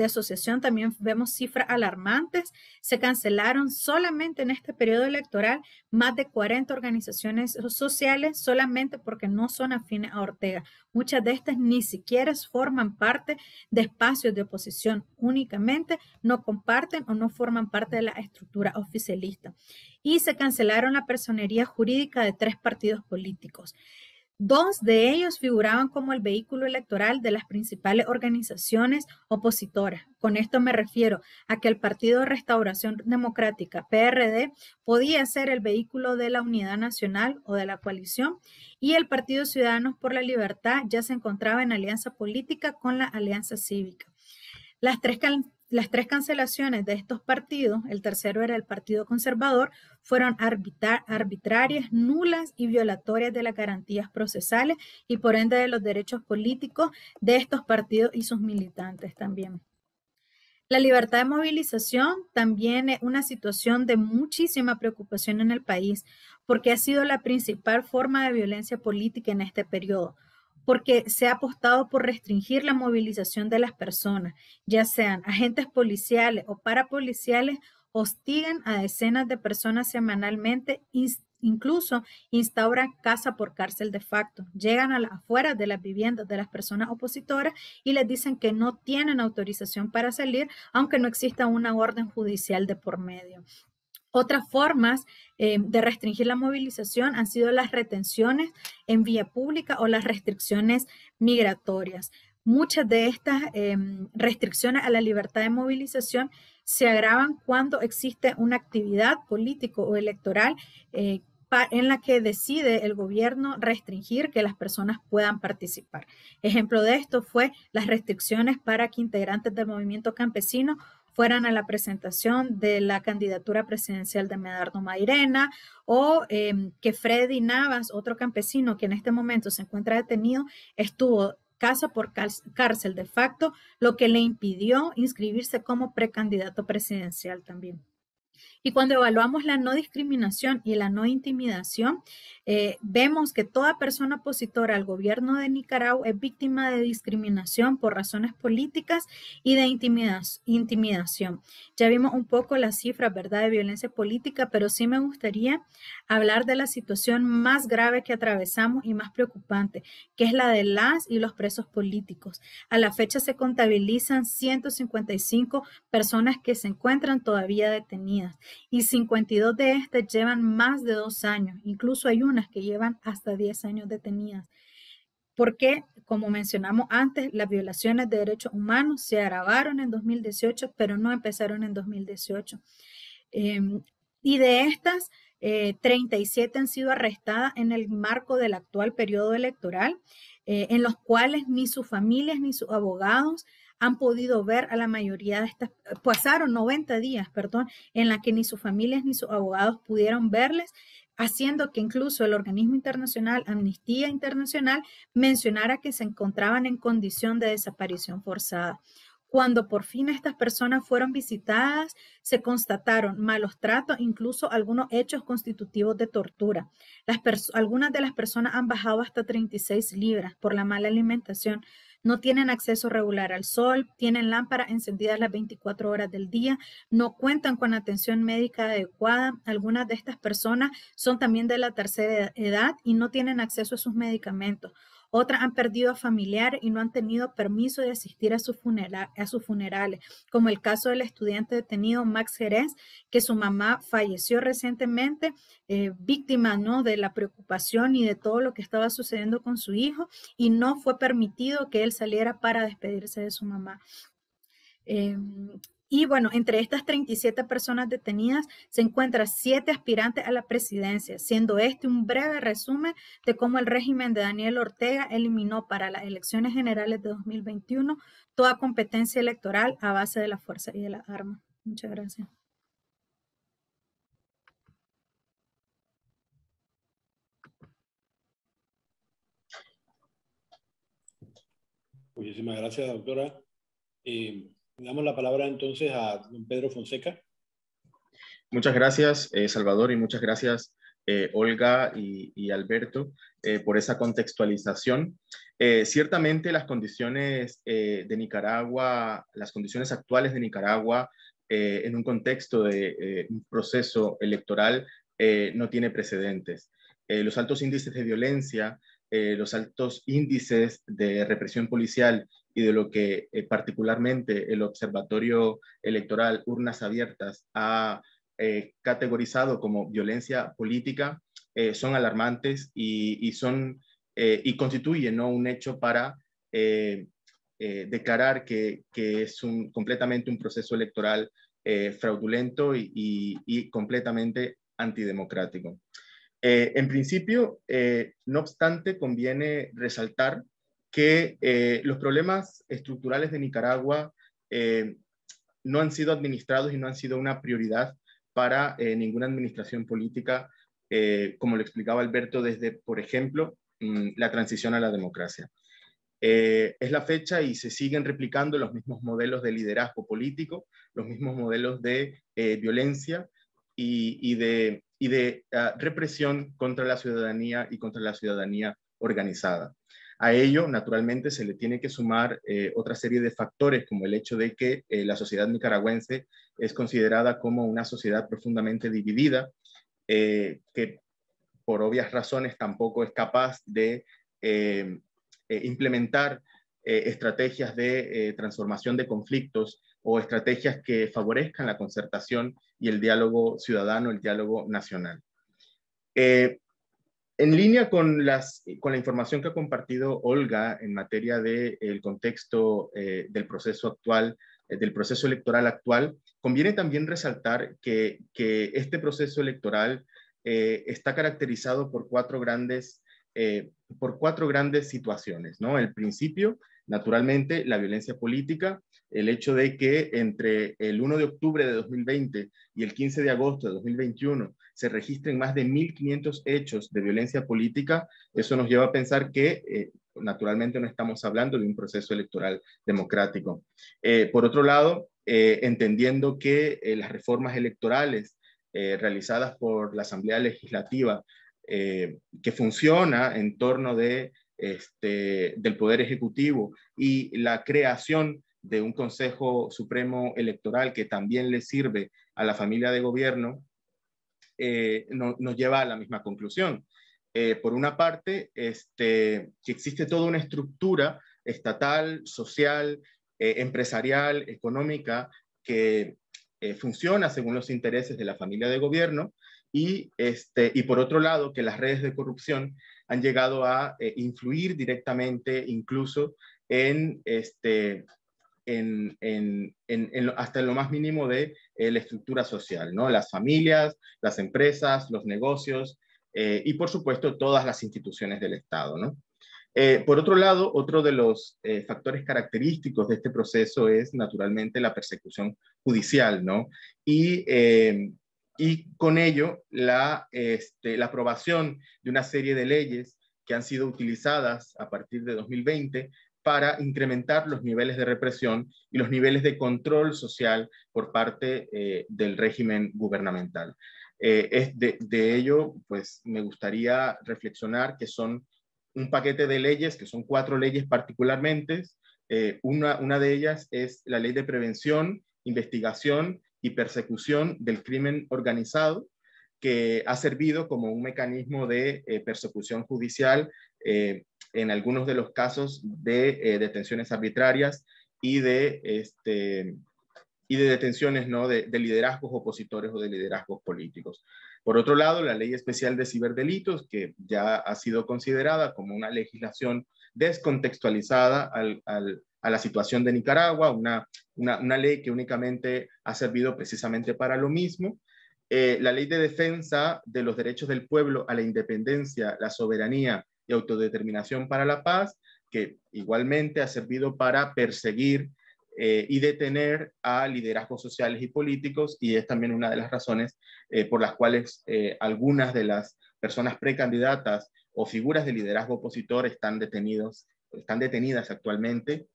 asociación, también vemos cifras alarmantes. Se cancelaron solamente en este periodo electoral más de 40 organizaciones sociales solamente porque no son afines a Ortega. Muchas de estas ni siquiera forman parte de espacios de oposición, únicamente no comparten o no forman parte de la estructura oficialista. Y se cancelaron la personería jurídica de tres partidos políticos. Dos de ellos figuraban como el vehículo electoral de las principales organizaciones opositoras. Con esto me refiero a que el Partido de Restauración Democrática, PRD, podía ser el vehículo de la Unidad Nacional o de la coalición y el Partido Ciudadanos por la Libertad ya se encontraba en alianza política con la Alianza Cívica. Las tres las tres cancelaciones de estos partidos, el tercero era el Partido Conservador, fueron arbitrarias, nulas y violatorias de las garantías procesales y por ende de los derechos políticos de estos partidos y sus militantes también. La libertad de movilización también es una situación de muchísima preocupación en el país porque ha sido la principal forma de violencia política en este periodo porque se ha apostado por restringir la movilización de las personas, ya sean agentes policiales o parapoliciales, hostigan a decenas de personas semanalmente, incluso instauran casa por cárcel de facto. Llegan a las afueras de las viviendas de las personas opositoras y les dicen que no tienen autorización para salir, aunque no exista una orden judicial de por medio. Otras formas eh, de restringir la movilización han sido las retenciones en vía pública o las restricciones migratorias. Muchas de estas em, restricciones a la libertad de movilización se agravan cuando existe una actividad político o electoral eh, en la que decide el gobierno restringir que las personas puedan participar. Ejemplo de esto fue las restricciones para que integrantes del movimiento campesino fueran a la presentación de la candidatura presidencial de Medardo Mairena o em, que Freddy Navas, otro campesino que en este momento se encuentra detenido, estuvo casa por cárcel de facto, lo que le impidió inscribirse como precandidato presidencial también. Y cuando evaluamos la no discriminación y la no intimidación, eh, vemos que toda persona opositora al gobierno de Nicaragua es víctima de discriminación por razones políticas y de intimidación. Ya vimos un poco las cifras, ¿verdad?, de violencia política, pero sí me gustaría hablar de la situación más grave que atravesamos y más preocupante, que es la de las y los presos políticos. A la fecha se contabilizan 155 personas que se encuentran todavía detenidas y 52 de estas llevan más de dos años. Incluso hay unas que llevan hasta 10 años detenidas. Porque, como mencionamos antes, las violaciones de derechos humanos se agravaron en 2018, pero no empezaron en 2018. Em, y de estas, 37 eh, han sido arrestadas en el marco del actual periodo electoral, eh, en los cuales ni sus familias ni sus abogados han podido ver a la mayoría de estas, eh, pasaron 90 días, perdón, en la que ni sus familias ni sus abogados pudieron verles, haciendo que incluso el organismo internacional, Amnistía Internacional, mencionara que se encontraban en condición de desaparición forzada. Cuando por fin estas personas fueron visitadas, se constataron malos tratos, incluso algunos hechos constitutivos de tortura. algunas de las personas han bajado hasta 36 libras por la mala alimentación no tienen acceso regular al sol, tienen lámparas encendidas las 24 horas del día, no cuentan con atención médica adecuada. Algunas de estas personas son también de la tercera edad y no tienen acceso a sus medicamentos. Otras han perdido a familiar y no han tenido permiso de asistir a, su a sus funerales, como el caso del estudiante detenido Max Jerez, que su mamá falleció recientemente, eh, víctima ¿no? de la preocupación y de todo lo que estaba sucediendo con su hijo, y no fue permitido que él saliera para despedirse de su mamá. Em, y bueno, entre estas 37 personas detenidas se encuentran siete aspirantes a la presidencia, siendo este un breve resumen de cómo el régimen de Daniel Ortega eliminó para las elecciones generales de 2021 toda competencia electoral a base de la fuerza y de la arma. Muchas gracias. Muchísimas gracias, doctora. Eh, damos la palabra entonces a don Pedro Fonseca. Muchas gracias, eh, Salvador, y muchas gracias, eh, Olga y, Alberto, eh, por esa contextualización. ciertamente las condiciones de Nicaragua, las condiciones actuales de Nicaragua, en un contexto de un proceso electoral, no tiene precedentes. los altos índices de violencia, los altos índices de represión policial y de lo que eh, particularmente el Observatorio Electoral Urnas Abiertas ha eh, categorizado como violencia política eh, son alarmantes y, son, y constituyen ¿no? un hecho para declarar que, es un, completamente un proceso electoral fraudulento y, completamente antidemocrático. en principio, no obstante, conviene resaltar que eh, los problemas estructurales de Nicaragua eh, no han sido administrados y no han sido una prioridad para eh, ninguna administración política, como lo explicaba Alberto, desde, por ejemplo, mm, la transición a la democracia. es la fecha y se siguen replicando los mismos modelos de liderazgo político, los mismos modelos de violencia y, de, ah, represión contra la ciudadanía y contra la ciudadanía organizada. A ello, naturalmente, se le tiene que sumar eh, otra serie de factores, como el hecho de que eh, la sociedad nicaragüense es considerada como una sociedad profundamente dividida, eh, que por obvias razones tampoco es capaz de implementar estrategias de transformación de conflictos o estrategias que favorezcan la concertación y el diálogo ciudadano, el diálogo nacional. En línea con, la información que ha compartido Olga en materia del contexto eh, del proceso actual, eh, del proceso electoral actual, conviene también resaltar que, este proceso electoral eh, está caracterizado por cuatro grandes, por cuatro grandes situaciones. ¿no? El principio, naturalmente, la violencia política, el hecho de que entre el 1 de octubre de 2020 y el 15 de agosto de 2021 se registren más de 1.500 hechos de violencia política, eso nos lleva a pensar que eh, naturalmente no estamos hablando de un proceso electoral democrático. Eh, por otro lado, eh, entendiendo que las reformas electorales realizadas por la Asamblea Legislativa, que funciona en torno de, este, del Poder Ejecutivo y la creación de un Consejo Supremo Electoral que también le sirve a la familia de gobierno, eh, nos lleva a la misma conclusión. Eh, por una parte, este, que existe toda una estructura estatal, social, eh, empresarial, económica, que funciona según los intereses de la familia de gobierno, y, este, y por otro lado, que las redes de corrupción han llegado a influir directamente incluso en este, en, hasta lo más mínimo de eh, la estructura social, ¿no? las familias, las empresas, los negocios eh, y por supuesto todas las instituciones del Estado. Eh, por otro lado, otro de los factores característicos de este proceso es naturalmente la persecución judicial ¿no? y, con ello la, este, la aprobación de una serie de leyes que han sido utilizadas a partir de 2020 para incrementar los niveles de represión y los niveles de control social por parte eh, del régimen gubernamental. Eh, es de, ello, pues me gustaría reflexionar que son un paquete de leyes, que son cuatro leyes particularmente. Eh, una, de ellas es la ley de prevención, investigación y persecución del crimen organizado, que ha servido como un mecanismo de persecución judicial eh, en algunos de los casos de eh, detenciones arbitrarias y de, este, y de detenciones ¿no? de, liderazgos opositores o de liderazgos políticos. Por otro lado, la Ley Especial de Ciberdelitos, que ya ha sido considerada como una legislación descontextualizada al, a la situación de Nicaragua, una, una, ley que únicamente ha servido precisamente para lo mismo. Eh, la Ley de Defensa de los Derechos del Pueblo a la Independencia, la Soberanía Autodeterminación para la Paz, que igualmente ha servido para perseguir eh, y detener a liderazgos sociales y políticos, y es también una de las razones eh, por las cuales eh, algunas de las personas precandidatas o figuras de liderazgo opositor están, detenidos, están detenidas actualmente.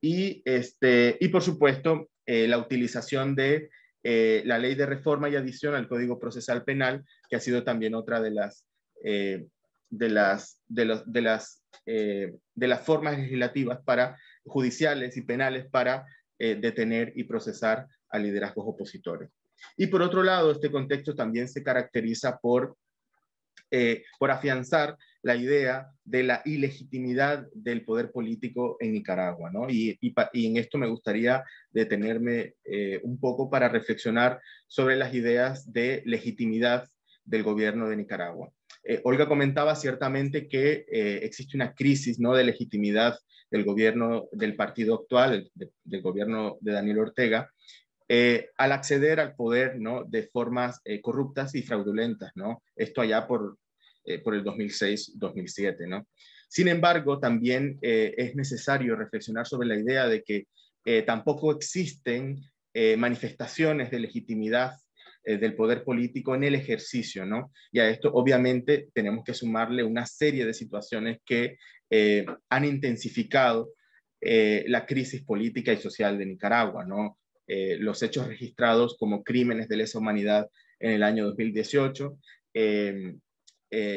Y, este, y por supuesto, la utilización de la ley de reforma y adición al Código Procesal Penal, que ha sido también otra de las de las, eh, de las, formas legislativas para judiciales y penales para eh, detener y procesar a liderazgos opositores. Y por otro lado, este contexto también se caracteriza por, eh, por afianzar la idea de la ilegitimidad del poder político en Nicaragua. Y, en esto me gustaría detenerme un poco para reflexionar sobre las ideas de legitimidad del gobierno de Nicaragua. Eh, Olga comentaba ciertamente que eh, existe una crisis ¿no? de legitimidad del gobierno del partido actual, del gobierno de Daniel Ortega, eh, al acceder al poder ¿no? de formas corruptas y fraudulentas. ¿no? Esto allá por, por el 2006-2007. Sin embargo, también es necesario reflexionar sobre la idea de que tampoco existen manifestaciones de legitimidad eh, del poder político en el ejercicio, ¿no? Y a esto obviamente tenemos que sumarle una serie de situaciones que eh, han intensificado eh, la crisis política y social de Nicaragua, ¿no? los hechos registrados como crímenes de lesa humanidad en el año 2018,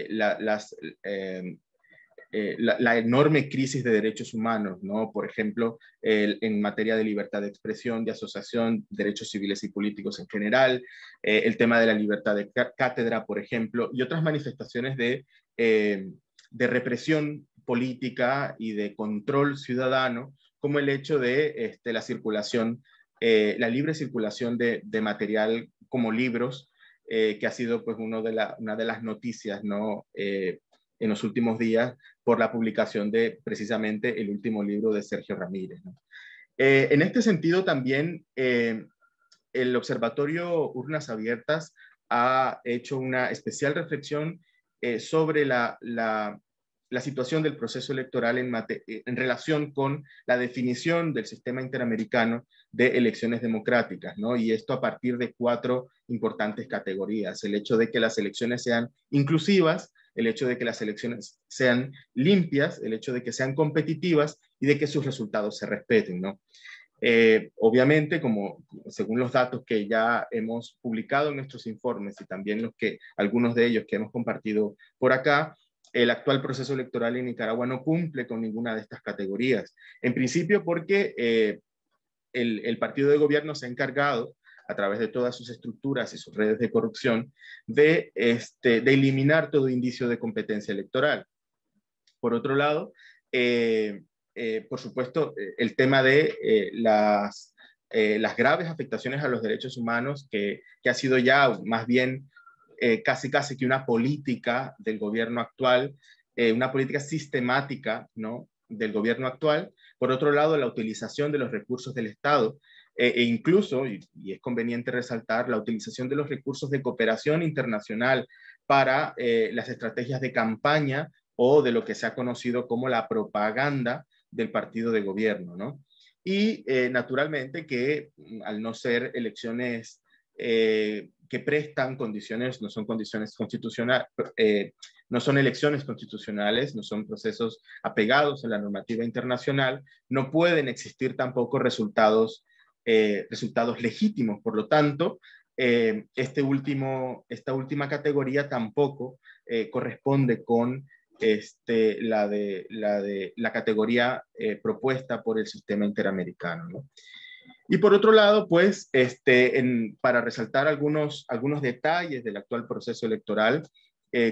las, eh, la, enorme crisis de derechos humanos, ¿no? Por ejemplo, en materia de libertad de expresión, de asociación, derechos civiles y políticos en general, eh, el tema de la libertad de cátedra, por ejemplo, y otras manifestaciones eh, de, represión política y de control ciudadano, como el hecho de este, la circulación, la libre circulación de, material como libros, que ha sido pues una de las noticias ¿no? en los últimos días por la publicación de precisamente el último libro de Sergio Ramírez. Eh, en este sentido también eh, el Observatorio Urnas Abiertas ha hecho una especial reflexión eh, sobre la, situación del proceso electoral en, en relación con la definición del sistema interamericano de elecciones democráticas, ¿no? Y esto a partir de cuatro importantes categorías. El hecho de que las elecciones sean inclusivas, el hecho de que las elecciones sean limpias, el hecho de que sean competitivas y de que sus resultados se respeten, ¿no? Eh, obviamente, como según los datos que ya hemos publicado en nuestros informes y también los que algunos de ellos que hemos compartido por acá, el actual proceso electoral en Nicaragua no cumple con ninguna de estas categorías. En principio, porque eh, el, partido de gobierno se ha encargado a través de todas sus estructuras y sus redes de corrupción, de, este, eliminar todo indicio de competencia electoral. Por otro lado, eh, eh, por supuesto, eh, el tema de las, las graves afectaciones a los derechos humanos, que, ha sido ya más bien casi casi que una política del gobierno actual, una política sistemática del gobierno actual. Por otro lado, la utilización de los recursos del Estado e, e incluso, y, es conveniente resaltar, la utilización de los recursos de cooperación internacional para eh, las estrategias de campaña o de lo que se ha conocido como la propaganda del partido de gobierno, ¿no? Y eh, naturalmente que mm, al no ser elecciones eh, que prestan condiciones, no son condiciones constitucionales, no son elecciones constitucionales, no son procesos apegados a la normativa internacional, no pueden existir tampoco resultados eh, resultados legítimos. Por lo tanto, eh, este último, esta última categoría tampoco eh, corresponde con este, la, de, la, de, la categoría propuesta por el sistema interamericano. Y por otro lado, pues, este, en, para resaltar algunos, algunos detalles del actual proceso electoral,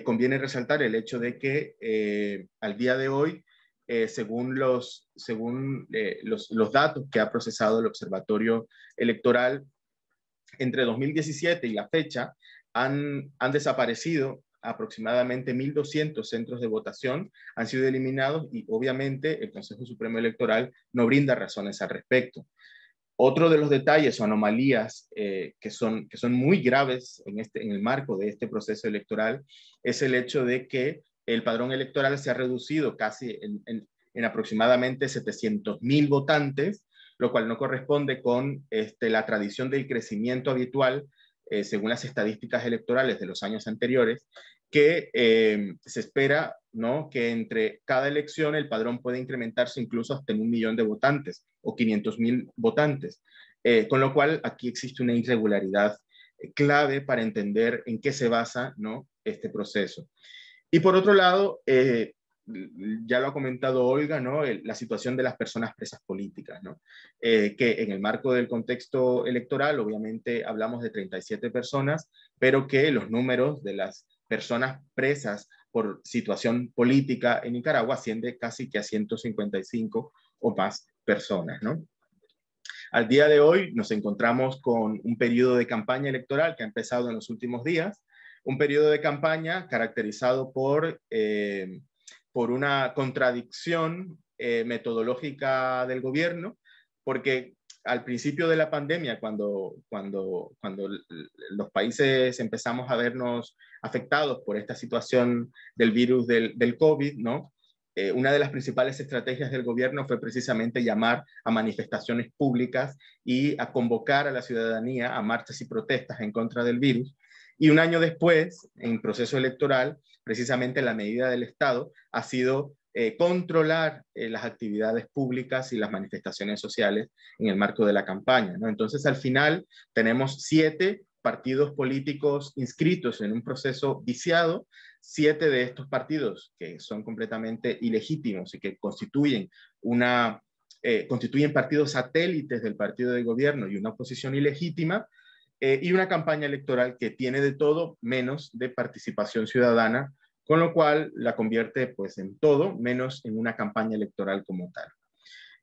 conviene resaltar el hecho de que al día de hoy eh, según, los, según eh, los, datos que ha procesado el Observatorio Electoral, entre 2017 y la fecha han, han desaparecido aproximadamente 1.200 centros de votación, han sido eliminados y obviamente el Consejo Supremo Electoral no brinda razones al respecto. Otro de los detalles o anomalías eh, que, son, que son muy graves en, este, en el marco de este proceso electoral es el hecho de que el padrón electoral se ha reducido casi en, aproximadamente 700 votantes, lo cual no corresponde con este, la tradición del crecimiento habitual, eh, según las estadísticas electorales de los años anteriores, que em, se espera ¿no? que entre cada elección el padrón pueda incrementarse incluso hasta en un millón de votantes o 500 mil votantes, eh, con lo cual aquí existe una irregularidad eh, clave para entender en qué se basa ¿no? este proceso. Y por otro lado, eh, ya lo ha comentado Olga, ¿no? la situación de las personas presas políticas, ¿no? Eh, que en el marco del contexto electoral, obviamente hablamos de 37 personas, pero que los números de las personas presas por situación política en Nicaragua asciende casi que a 155 o más personas. ¿no? Al día de hoy nos encontramos con un periodo de campaña electoral que ha empezado en los últimos días, un periodo de campaña caracterizado por, eh, por una contradicción eh, metodológica del gobierno, porque al principio de la pandemia, cuando, cuando, cuando los países empezamos a vernos afectados por esta situación del virus del, del COVID, ¿no? Eh, una de las principales estrategias del gobierno fue precisamente llamar a manifestaciones públicas y a convocar a la ciudadanía a marchas y protestas en contra del virus. Y un año después, en proceso electoral, precisamente la medida del Estado ha sido eh, controlar eh, las actividades públicas y las manifestaciones sociales en el marco de la campaña. Entonces, al final, tenemos siete partidos políticos inscritos en un proceso viciado, siete de estos partidos que son completamente ilegítimos y que constituyen una eh, constituyen partidos satélites del partido de gobierno y una oposición ilegítima, eh, y una campaña electoral que tiene de todo menos de participación ciudadana, con lo cual la convierte pues en todo menos en una campaña electoral como tal.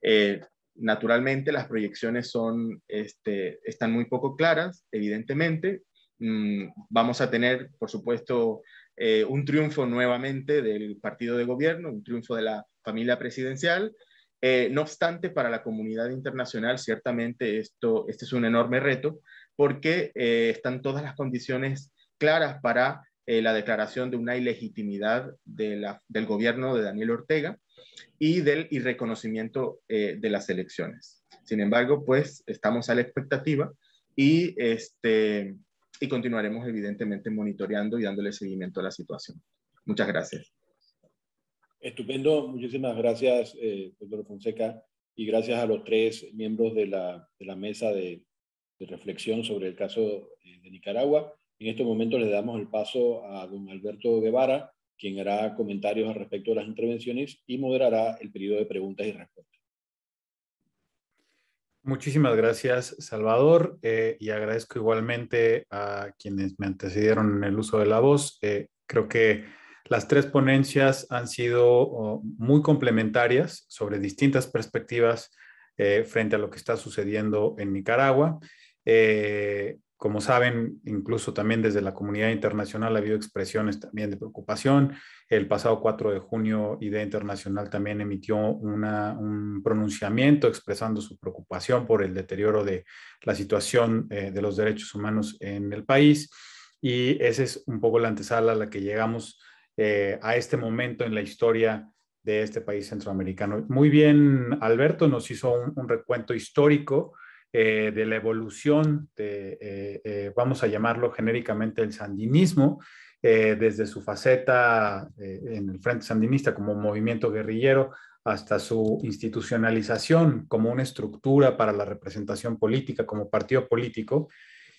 Eh, naturalmente las proyecciones son, este, están muy poco claras, evidentemente. Mm, vamos a tener, por supuesto, eh, un triunfo nuevamente del partido de gobierno, un triunfo de la familia presidencial. no obstante, para la comunidad internacional, ciertamente esto, este es un enorme reto porque eh, están todas las condiciones claras para eh, la declaración de una ilegitimidad de la, del gobierno de Daniel Ortega y del irreconocimiento eh, de las elecciones. Sin embargo, pues estamos a la expectativa y, este, y continuaremos evidentemente monitoreando y dándole seguimiento a la situación. Muchas gracias. Estupendo, muchísimas gracias, doctor Fonseca, y gracias a los tres miembros de la, de la mesa de, reflexión sobre el caso eh, de Nicaragua. En este momento le damos el paso a don Alberto Guevara, quien hará comentarios al respecto de las intervenciones y moderará el periodo de preguntas y respuestas. Muchísimas gracias, Salvador, eh, y agradezco igualmente a quienes me antecedieron en el uso de la voz. Eh, creo que las tres ponencias han sido oh, muy complementarias sobre distintas perspectivas frente a lo que está sucediendo en Nicaragua eh, como saben, incluso también desde la comunidad internacional ha habido expresiones también de preocupación. El pasado 4 de junio, IDEA Internacional también emitió un pronunciamiento expresando su preocupación por el deterioro de la situación eh, de los derechos humanos en el país. Y esa es un poco la antesala a la que llegamos eh, a este momento en la historia de este país centroamericano. Muy bien, Alberto nos hizo un recuento histórico eh, de la evolución de, eh, eh, vamos a llamarlo genéricamente el sandinismo, desde su faceta en el Frente Sandinista como movimiento guerrillero hasta su institucionalización como una estructura para la representación política, como partido político.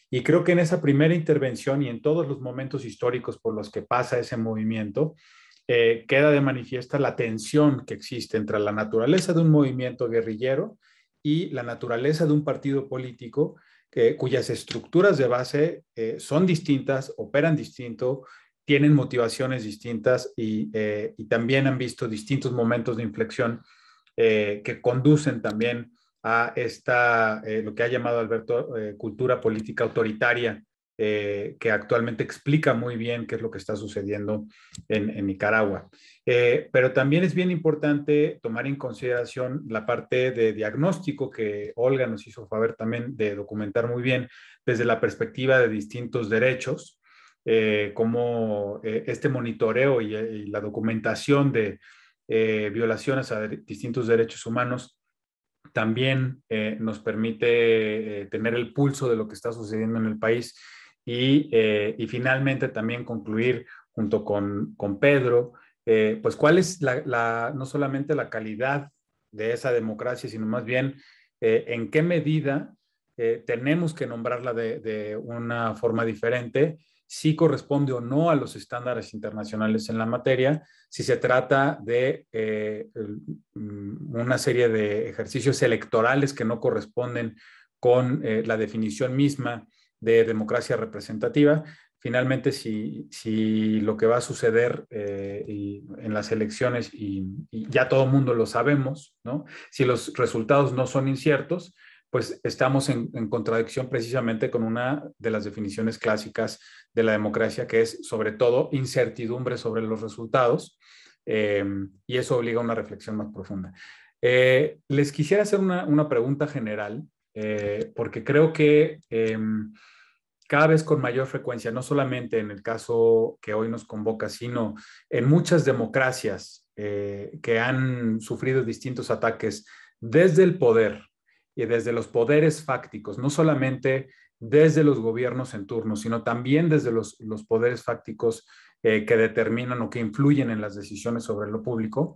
Y creo que en esa primera intervención y en todos los momentos históricos por los que pasa ese movimiento, queda de manifiesta la tensión que existe entre la naturaleza de un movimiento guerrillero, y la naturaleza de un partido político cuyas estructuras de base eh, son distintas, operan distinto, tienen motivaciones distintas y, eh, también han visto distintos momentos de inflexión eh, que conducen también a esta, lo que ha llamado Alberto, cultura política autoritaria eh, que actualmente explica muy bien qué es lo que está sucediendo en, Nicaragua. Eh, pero también es bien importante tomar en consideración la parte de diagnóstico que Olga nos hizo favor también de documentar muy bien desde la perspectiva de distintos derechos, eh, como este monitoreo y, la documentación de violaciones a distintos derechos humanos también nos permite tener el pulso de lo que está sucediendo en el país eh, y, finalmente también concluir junto con, Pedro, eh, pues cuál es la, no solamente la calidad de esa democracia, sino más bien eh, en qué medida tenemos que nombrarla de, una forma diferente si corresponde o no a los estándares internacionales en la materia, si se trata de mm, una serie de ejercicios electorales que no corresponden con la definición misma de democracia representativa. Finalmente, si, lo que va a suceder eh, en las elecciones, y, ya todo el mundo lo sabemos, ¿no? si los resultados no son inciertos, pues estamos en, contradicción precisamente con una de las definiciones clásicas de la democracia, que es sobre todo incertidumbre sobre los resultados, eh, y eso obliga a una reflexión más profunda. Eh, les quisiera hacer una, pregunta general, porque creo que em, cada vez con mayor frecuencia, no solamente en el caso que hoy nos convoca, sino en muchas democracias eh, que han sufrido distintos ataques desde el poder y desde los poderes fácticos, no solamente desde los gobiernos en turno, sino también desde los, poderes fácticos eh, que determinan o que influyen en las decisiones sobre lo público.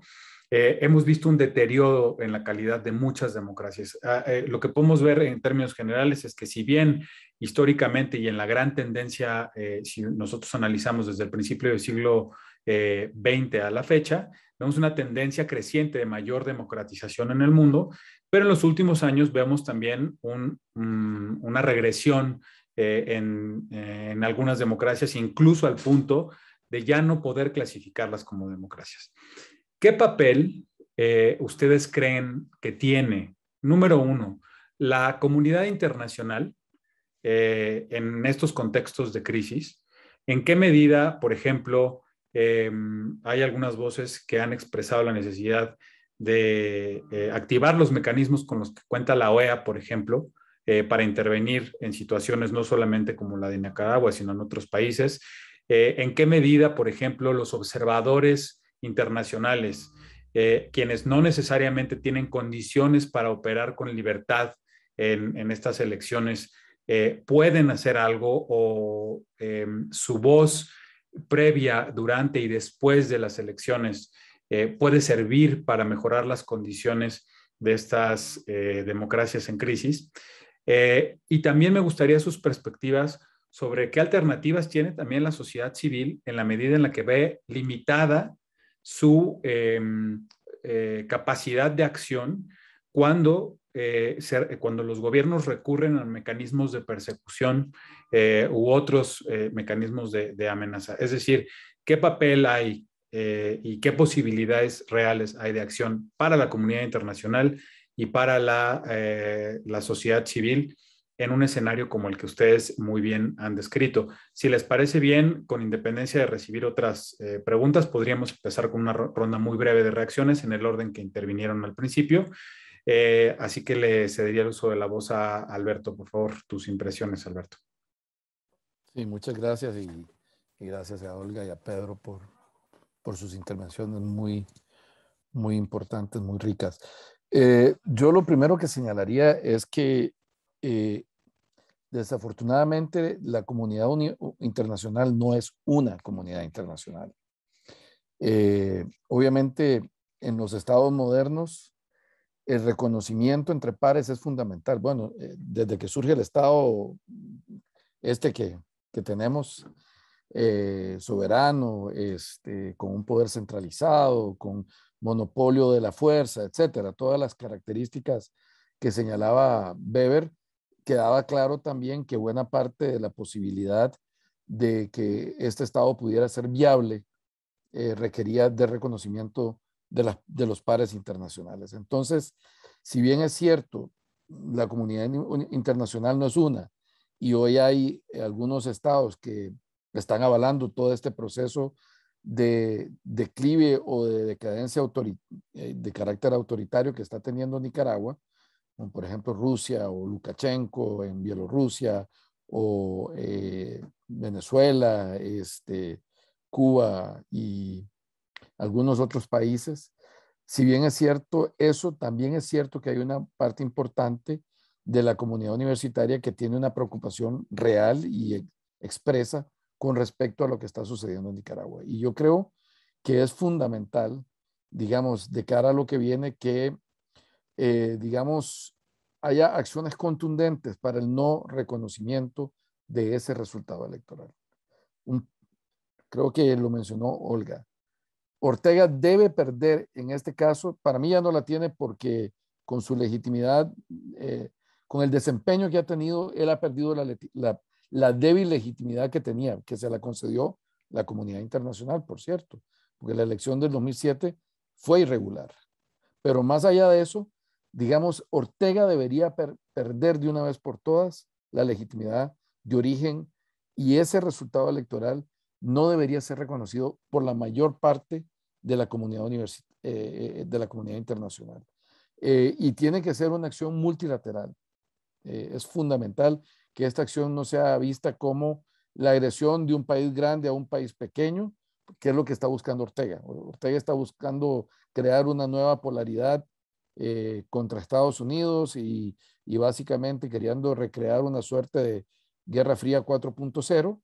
Eh, hemos visto un deterioro en la calidad de muchas democracias. Ah, lo que podemos ver en términos generales es que si bien históricamente y en la gran tendencia, eh, si nosotros analizamos desde el principio del siglo XX eh, a la fecha, vemos una tendencia creciente de mayor democratización en el mundo, pero en los últimos años vemos también una regresión eh, en, algunas democracias, incluso al punto de ya no poder clasificarlas como democracias. ¿Qué papel ustedes creen que tiene, número uno, la comunidad internacional eh, en estos contextos de crisis. ¿En qué medida, por ejemplo, eh, hay algunas voces que han expresado la necesidad de eh, activar los mecanismos con los que cuenta la OEA, por ejemplo, para intervenir en situaciones no solamente como la de Nicaragua, sino en otros países. ¿En qué medida, por ejemplo, los observadores internacionales, quienes no necesariamente tienen condiciones para operar con libertad en estas elecciones, eh, pueden hacer algo o eh, su voz previa, durante y después de las elecciones eh, puede servir para mejorar las condiciones de estas democracias en crisis. y también me gustaría sus perspectivas sobre qué alternativas tiene también la sociedad civil en la medida en la que ve limitada su em, capacidad de acción cuando eh, ser, eh, cuando los gobiernos recurren a mecanismos de persecución eh, u otros mecanismos de, amenaza. Es decir, ¿qué papel hay y qué posibilidades reales hay de acción para la comunidad internacional y para la, sociedad civil? en un escenario como el que ustedes muy bien han descrito. Si les parece bien, con independencia de recibir otras preguntas, podríamos empezar con una ronda muy breve de reacciones en el orden que intervinieron al principio eh, así que le cedería el uso de la voz a Alberto. Por favor, tus impresiones, Alberto. Sí, muchas gracias y, gracias a Olga y a Pedro por, sus intervenciones muy, muy importantes, muy ricas. Eh, yo lo primero que señalaría es que eh, desafortunadamente la comunidad internacional no es una comunidad internacional. obviamente en los estados modernos el reconocimiento entre pares es fundamental. Bueno, eh, desde que surge el Estado este que, tenemos, eh, soberano, este, con un poder centralizado, con monopolio de la fuerza, etcétera, todas las características que señalaba Weber, quedaba claro también que buena parte de la posibilidad de que este Estado pudiera ser viable eh, requería de reconocimiento de, los pares internacionales. Entonces, si bien es cierto, la comunidad internacional no es una, y hoy hay eh, algunos estados que están avalando todo este proceso de declive o de decadencia eh, de carácter autoritario que está teniendo Nicaragua, por ejemplo Rusia o Lukashenko en Bielorrusia o eh, Venezuela, este, Cuba y algunos otros países. Si bien es cierto eso, también es cierto que hay una parte importante de la comunidad universitaria que tiene una preocupación real y expresa con respecto a lo que está sucediendo en Nicaragua. Y yo creo que es fundamental, digamos, de cara a lo que viene, que, eh, digamos, haya acciones contundentes para el no reconocimiento de ese resultado electoral. creo que lo mencionó Olga. Ortega debe perder en este caso. Para mí ya no la tiene porque con su legitimidad, eh, con el desempeño que ha tenido, él ha perdido la, débil legitimidad que tenía, que se la concedió la comunidad internacional, por cierto, porque la elección del 2007 fue irregular. Pero más allá de eso, digamos, Ortega debería perder de una vez por todas la legitimidad de origen y ese resultado electoral no debería ser reconocido por la mayor parte de la comunidad, eh, eh, de la comunidad internacional. Eh, y tiene que ser una acción multilateral. es fundamental que esta acción no sea vista como la agresión de un país grande a un país pequeño, que es lo que está buscando Ortega. Ortega está buscando crear una nueva polaridad contra Estados Unidos y, y, básicamente queriendo recrear una suerte de Guerra Fría 4.0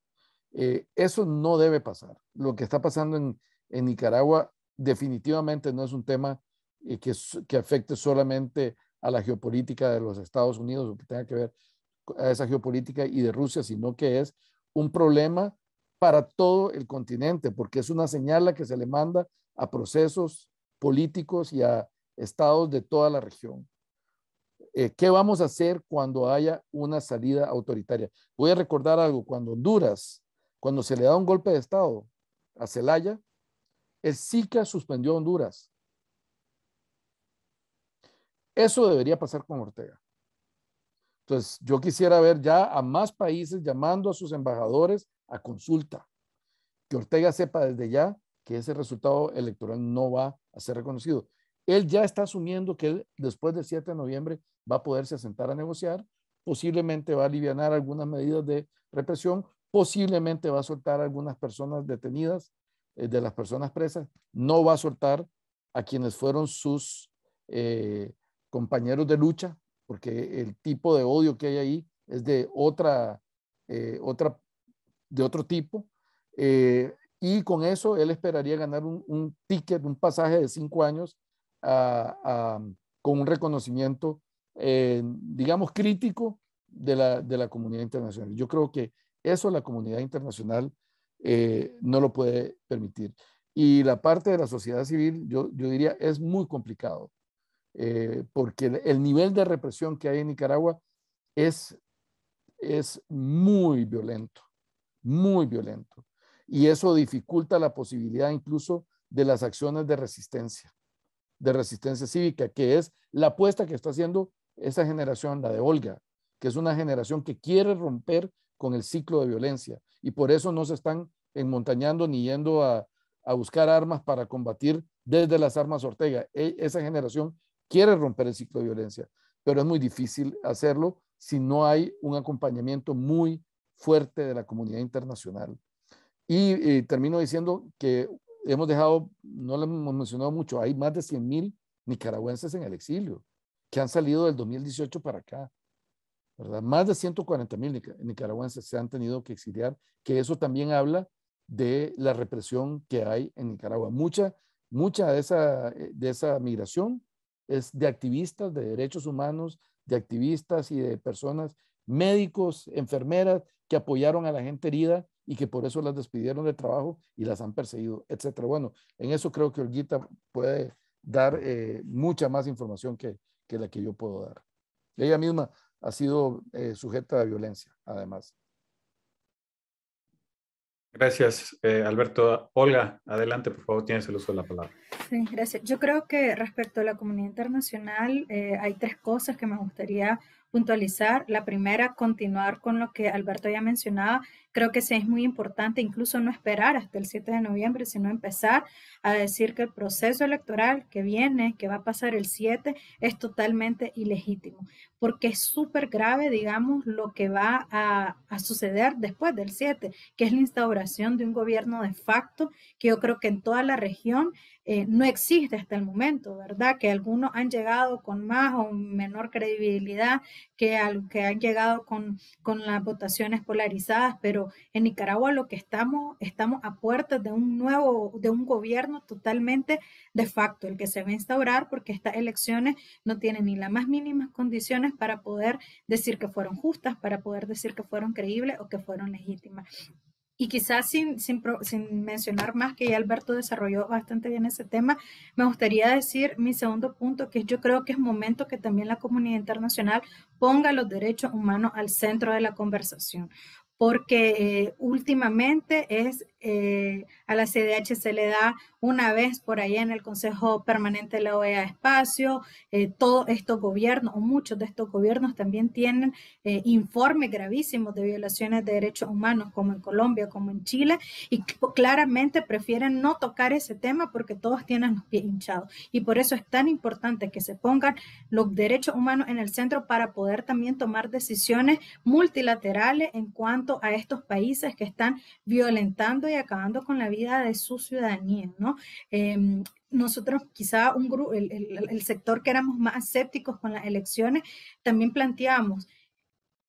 eh, eso no debe pasar. Lo que está pasando en, Nicaragua definitivamente no es un tema eh, que, afecte solamente a la geopolítica de los Estados Unidos o que tenga que ver a esa geopolítica y de Rusia, sino que es un problema para todo el continente, porque es una señal la que se le manda a procesos políticos y a estados de toda la región. Eh, ¿Qué vamos a hacer cuando haya una salida autoritaria? Voy a recordar algo, cuando Honduras cuando se le da un golpe de Estado a Celaya, el SICA suspendió Honduras. Eso debería pasar con Ortega. Entonces, yo quisiera ver ya a más países llamando a sus embajadores a consulta. Que Ortega sepa desde ya que ese resultado electoral no va a ser reconocido. Él ya está asumiendo que después del 7 de noviembre va a poderse asentar a negociar, posiblemente va a aliviar algunas medidas de represión posiblemente va a soltar a algunas personas detenidas, eh, de las personas presas, no va a soltar a quienes fueron sus eh, compañeros de lucha, porque el tipo de odio que hay ahí es de otra, eh, otra de otro tipo. y con eso él esperaría ganar un, ticket, un pasaje de cinco años con un reconocimiento, digamos, crítico de la, de la comunidad internacional. Yo creo que eso la comunidad internacional eh, no lo puede permitir. Y la parte de la sociedad civil, yo, diría, es muy complicado, eh, porque el, nivel de represión que hay en Nicaragua es muy violento, muy violento. Y eso dificulta la posibilidad incluso de las acciones de resistencia, de resistencia cívica, que es la apuesta que está haciendo esa generación, la de Olga, que es una generación que quiere romper con el ciclo de violencia. Y por eso no se están enmontañando ni yendo a, buscar armas para combatir desde las armas Ortega. E, esa generación quiere romper el ciclo de violencia, pero es muy difícil hacerlo si no hay un acompañamiento muy fuerte de la comunidad internacional. Y termino diciendo que hemos dejado, no lo hemos mencionado mucho, hay más de 100.000 nicaragüenses en el exilio que han salido del 2018 para acá. Más de 140 mil nicaragüenses se han tenido que exiliar, que eso también habla de la represión que hay en Nicaragua. Mucha, mucha de esa, eh, de esa migración es de activistas de derechos humanos, de activistas y de personas, médicos, enfermeras, que apoyaron a la gente herida y que por eso las despidieron del trabajo y las han perseguido, etcétera. Bueno, en eso creo que Olguita puede dar eh, mucha más información que, que la que yo puedo dar. Ella misma ha sido eh, sujeta a violencia, además. Gracias, eh, Alberto. Olga, adelante, por favor, tienes el uso de la palabra. Sí, gracias. Yo creo que respecto a la comunidad internacional, eh, hay tres cosas que me gustaría puntualizar. La primera, continuar con lo que Alberto ya mencionaba, Creo que sí es muy importante incluso no esperar hasta el 7 de noviembre, sino empezar a decir que el proceso electoral que viene, que va a pasar el 7, es totalmente ilegítimo, porque es súper grave, digamos, lo que va a, suceder después del 7, que es la instauración de un gobierno de facto, que yo creo que en toda la región eh, no existe hasta el momento, ¿verdad? Que algunos han llegado con más o menor credibilidad, que, que han llegado con, con las votaciones polarizadas, pero en Nicaragua lo que estamos, estamos a puertas de un nuevo, de un gobierno totalmente de facto, el que se va a instaurar porque estas elecciones no tienen ni las más mínimas condiciones para poder decir que fueron justas, para poder decir que fueron creíbles o que fueron legítimas. Y quizás sin, sin, mencionar más que ya Alberto desarrolló bastante bien ese tema, me gustaría decir mi segundo punto, que yo creo que es momento que también la comunidad internacional ponga los derechos humanos al centro de la conversación porque eh, últimamente es eh, a la CDH se le da una vez por ahí en el Consejo Permanente de la OEA Espacio. Eh, todos estos gobiernos, o muchos de estos gobiernos, también tienen eh, informes gravísimos de violaciones de derechos humanos, como en Colombia, como en Chile, y claramente prefieren no tocar ese tema porque todos tienen los pies hinchados. Y por eso es tan importante que se pongan los derechos humanos en el centro para poder también tomar decisiones multilaterales en cuanto a estos países que están violentando acabando con la vida de su ciudadanía, ¿no? Em, nosotros quizá un grupo, el, el, sector que éramos más escépticos con las elecciones, también planteamos,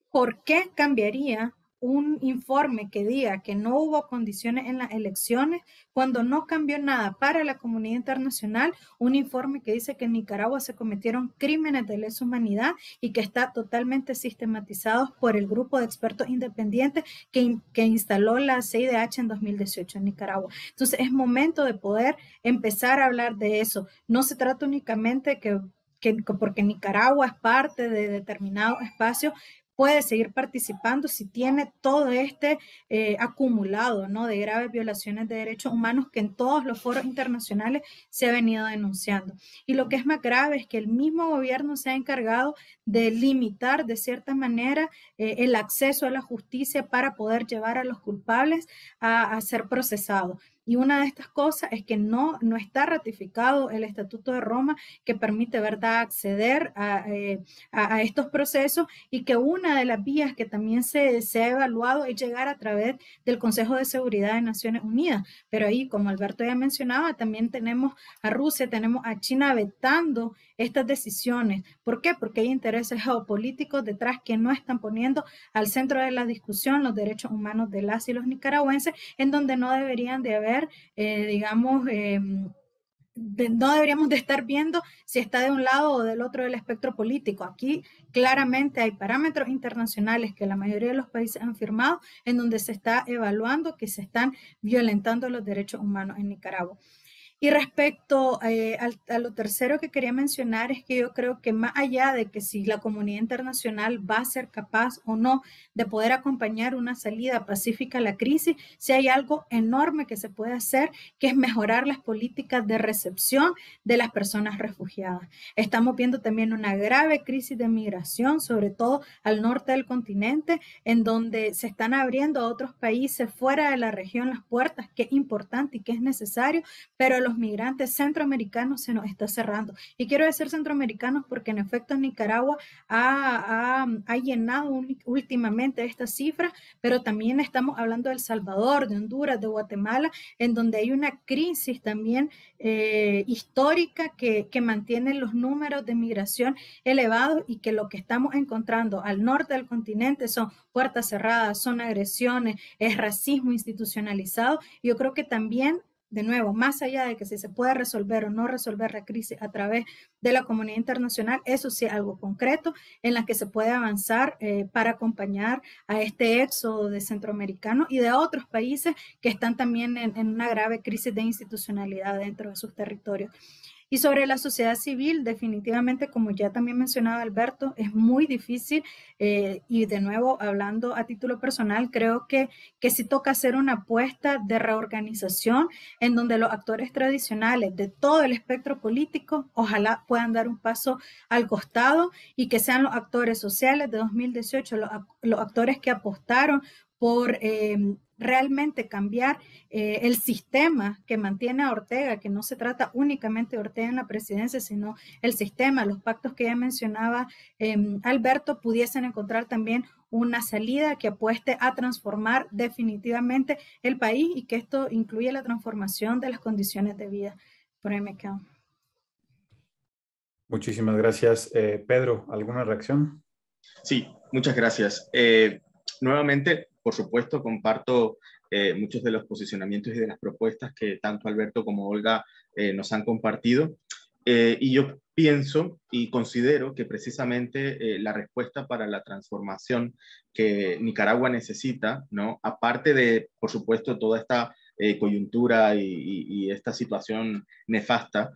¿por qué cambiaría un informe que diga que no hubo condiciones en las elecciones, cuando no cambió nada para la comunidad internacional, un informe que dice que en Nicaragua se cometieron crímenes de lesa humanidad y que está totalmente sistematizado por el grupo de expertos independientes que, instaló la CIDH en 2018 en Nicaragua. Entonces es momento de poder empezar a hablar de eso. No se trata únicamente que, que porque Nicaragua es parte de determinados espacios, puede seguir participando si tiene todo este eh, acumulado ¿no? de graves violaciones de derechos humanos que en todos los foros internacionales se ha venido denunciando. Y lo que es más grave es que el mismo gobierno se ha encargado de limitar de cierta manera eh, el acceso a la justicia para poder llevar a los culpables a ser procesados. Y una de estas cosas es que no, no está ratificado el Estatuto de Roma que permite ¿verdad? acceder eh, a, estos procesos y que una de las vías que también se, se ha evaluado es llegar a través del Consejo de Seguridad de Naciones Unidas. Pero ahí, como Alberto ya mencionaba, también tenemos a Rusia, tenemos a China vetando estas decisiones. ¿Por qué? Porque hay intereses geopolíticos detrás que no están poniendo al centro de la discusión los derechos humanos de las y los nicaragüenses, en donde no deberían de haber eh, digamos, eh, no deberíamos de estar viendo si está de un lado o del otro del espectro político. Aquí claramente hay parámetros internacionales que la mayoría de los países han firmado en donde se está evaluando que se están violentando los derechos humanos en Nicaragua. Y respecto eh, a lo tercero que quería mencionar es que yo creo que más allá de que si la comunidad internacional va a ser capaz o no de poder acompañar una salida pacífica a la crisis, si hay algo enorme que se puede hacer, que es mejorar las políticas de recepción de las personas refugiadas. Estamos viendo también una grave crisis de migración, sobre todo al norte del continente, en donde se están abriendo a otros países fuera de la región las puertas, que es importante y que es necesario, pero los migrantes centroamericanos se nos está cerrando. Y quiero decir centroamericanos porque en efecto Nicaragua ha, llenado últimamente esta cifra pero también estamos hablando de El Salvador, de Honduras, de Guatemala, en donde hay una crisis también eh, histórica que, que mantiene los números de migración elevados y que lo que estamos encontrando al norte del continente son puertas cerradas, son agresiones, es racismo institucionalizado. Yo creo que también de nuevo, más allá de que si se puede resolver o no resolver la crisis a través de la comunidad internacional, eso sí es algo concreto en la que se puede avanzar eh, para acompañar a este éxodo de centroamericanos y de otros países que están también en una grave crisis de institucionalidad dentro de sus territorios. Y sobre la sociedad civil, definitivamente, como ya también mencionaba Alberto, es muy difícil eh, y de nuevo, hablando a título personal, creo que, que sí toca hacer una apuesta de reorganización en donde los actores tradicionales de todo el espectro político ojalá puedan dar un paso al costado y que sean los actores sociales de 2018, los, los actores que apostaron por em, realmente cambiar eh, el sistema que mantiene a Ortega, que no se trata únicamente de Ortega en la presidencia, sino el sistema, los pactos que ya mencionaba em, Alberto, pudiesen encontrar también una salida que apueste a transformar definitivamente el país y que esto incluya la transformación de las condiciones de vida. Por Muchísimas gracias. Eh, Pedro, ¿alguna reacción? Sí, muchas gracias. Eh, nuevamente, por supuesto, comparto eh, muchos de los posicionamientos y de las propuestas que tanto Alberto como Olga eh, nos han compartido. Eh, y yo pienso y considero que precisamente la respuesta para la transformación que Nicaragua necesita, ¿no? aparte de, por supuesto, toda esta coyuntura y, y, esta situación nefasta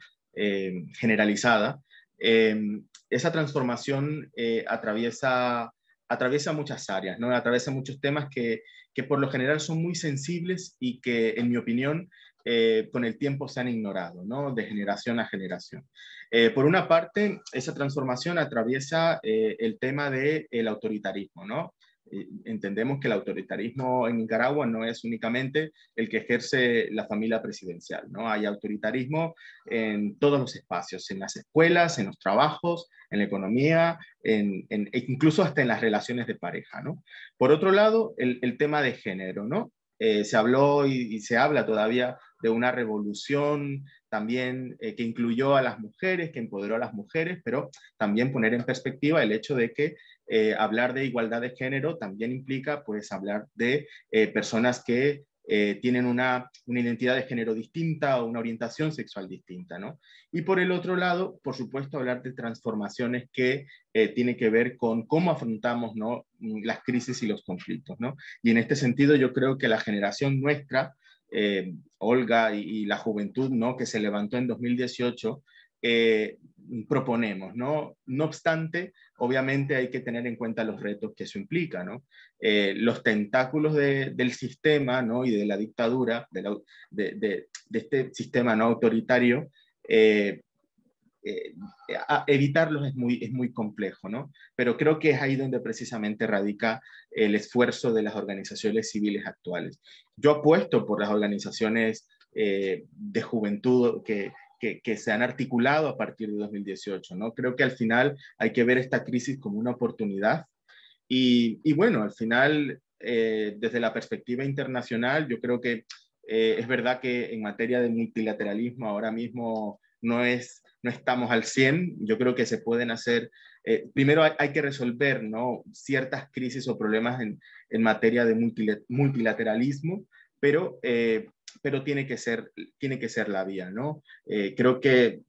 generalizada, esa transformación atraviesa atraviesa muchas áreas, ¿no? atraviesa muchos temas que, por lo general son muy sensibles y que, en mi opinión, eh, con el tiempo se han ignorado, ¿no? de generación a generación. Eh, por una parte, esa transformación atraviesa eh, el tema del el autoritarismo, ¿no? Eh, entendemos que el autoritarismo en Nicaragua no es únicamente el que ejerce la familia presidencial, ¿no? Hay autoritarismo en todos los espacios, en las escuelas, en los trabajos, en la economía, en, e incluso hasta en las relaciones de pareja, ¿no? Por otro lado, el, tema de género, ¿no? Eh, se habló y, se habla todavía de una revolución también eh, que incluyó a las mujeres, que empoderó a las mujeres, pero también poner en perspectiva el hecho de que eh, hablar de igualdad de género también implica pues hablar de eh, personas que eh, tienen una, identidad de género distinta o una orientación sexual distinta, Y por el otro lado, por supuesto, hablar de transformaciones que tienen que ver con cómo afrontamos mm, las crisis y los conflictos, Y en este sentido, yo creo que la generación nuestra, Olga y, y, la juventud, ¿no? Que se levantó en 2018, proponemos, ¿no? No obstante, obviamente hay que tener en cuenta los retos que eso implica, ¿no? Eh, los tentáculos del sistema, ¿no? Y de la dictadura, de, este sistema no autoritario, eh, eh, evitarlos es muy, es muy complejo, ¿no? Pero creo que es ahí donde precisamente radica el esfuerzo de las organizaciones civiles actuales. Yo apuesto por las organizaciones de juventud que, que, se han articulado a partir de 2018. ¿no? Creo que al final hay que ver esta crisis como una oportunidad. Y, bueno, al final, eh, desde la perspectiva internacional, yo creo que eh, es verdad que en materia de multilateralismo ahora mismo no, es, no estamos al 100. Yo creo que se pueden hacer eh, primero hay, que resolver ¿no? ciertas crisis o problemas en, materia de multilateralismo, pero pero tiene que ser, tiene que ser la vía, ¿no? Eh, creo que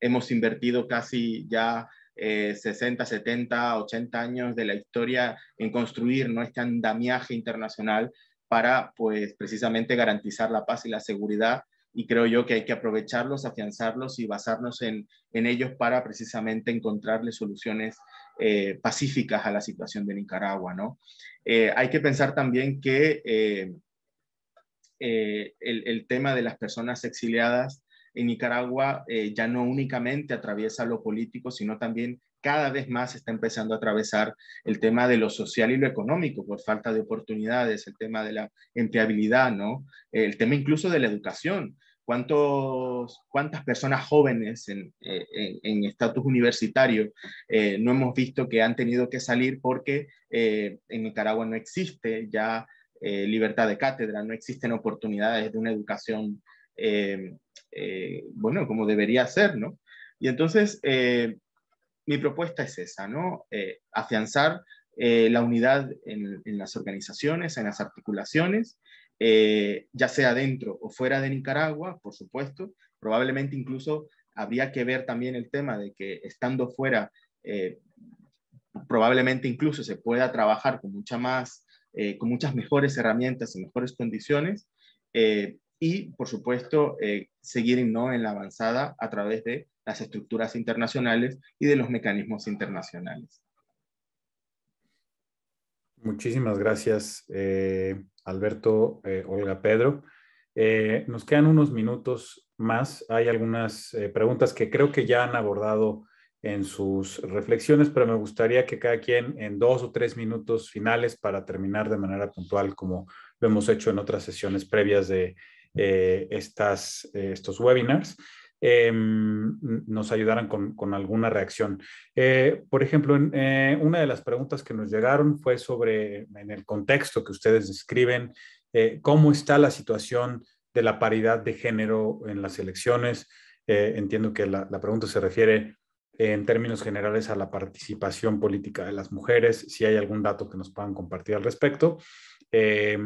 hemos invertido casi ya 60, 70, 80 años de la historia en construir ¿no? este andamiaje internacional para, pues, precisamente garantizar la paz y la seguridad. Y creo yo que hay que aprovecharlos, afianzarlos y basarnos en, ellos para precisamente encontrarle soluciones eh, pacíficas a la situación de Nicaragua, ¿no? Eh, hay que pensar también que eh, el, tema de las personas exiliadas en Nicaragua eh, ya no únicamente atraviesa lo político, sino también cada vez más está empezando a atravesar el tema de lo social y lo económico por falta de oportunidades, el tema de la empleabilidad, ¿no? El tema incluso de la educación. ¿Cuántos, ¿Cuántas personas jóvenes en eh, estatus universitario no hemos visto que han tenido que salir porque en Nicaragua no existe ya eh, libertad de cátedra, no existen oportunidades de una educación, eh, eh, bueno, como debería ser, ¿no? Y entonces, mi propuesta es esa, ¿no? afianzar la unidad en, las organizaciones, en las articulaciones, ya sea dentro o fuera de Nicaragua, por supuesto, probablemente incluso habría que ver también el tema de que estando fuera, probablemente incluso se pueda trabajar con mucha más eh, con muchas mejores herramientas y mejores condiciones. Eh, y, por supuesto, eh, seguir ¿no? en la avanzada a través de las estructuras internacionales y de los mecanismos internacionales. Muchísimas gracias, Alberto, Olga, Pedro. nos quedan unos minutos más. Hay algunas preguntas que creo que ya han abordado en sus reflexiones, pero me gustaría que cada quien en dos o tres minutos finales para terminar de manera puntual, como lo hemos hecho en otras sesiones previas de eh, estas, eh, estos webinars, em, nos ayudaran con, alguna reacción. Eh, por ejemplo, una de las preguntas que nos llegaron fue sobre, en el contexto que ustedes describen, cómo está la situación de la paridad de género en las elecciones. entiendo que la pregunta se refiere en términos generales a la participación política de las mujeres, si hay algún dato que nos puedan compartir al respecto. Eh,